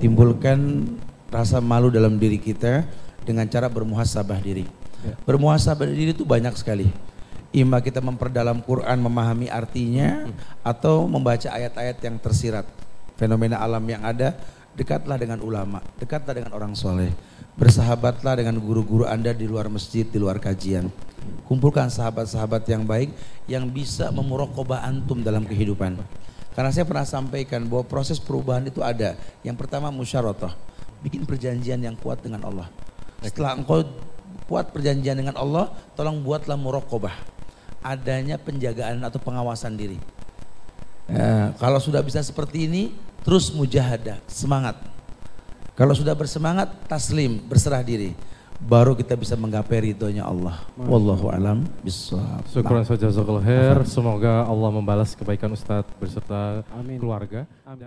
B: timbulkan rasa malu dalam diri kita dengan cara bermuhasabah diri. Ya. Bermuhasabah diri itu banyak sekali. Ima kita memperdalam Quran, memahami artinya, hmm. atau membaca ayat-ayat yang tersirat. Fenomena alam yang ada, dekatlah dengan ulama, dekatlah dengan orang soleh. Bersahabatlah dengan guru-guru Anda di luar masjid, di luar kajian. Kumpulkan sahabat-sahabat yang baik yang bisa memurokoba antum dalam kehidupan. Karena saya pernah sampaikan bahwa proses perubahan itu ada. Yang pertama musyarotoh bikin perjanjian yang kuat dengan Allah. Setelah engkau kuat perjanjian dengan Allah, tolong buatlah murokobah. Adanya penjagaan atau pengawasan diri. Ya, kalau sudah bisa seperti ini, terus mujahadah, semangat. Kalau sudah bersemangat, taslim, berserah diri. Baru kita bisa menggapai ridhonya Allah. Wallahu alam bisawab. Syukur nah. jazakallahu khair. Semoga Allah
A: membalas kebaikan Ustadz berserta Amin. keluarga. Amin.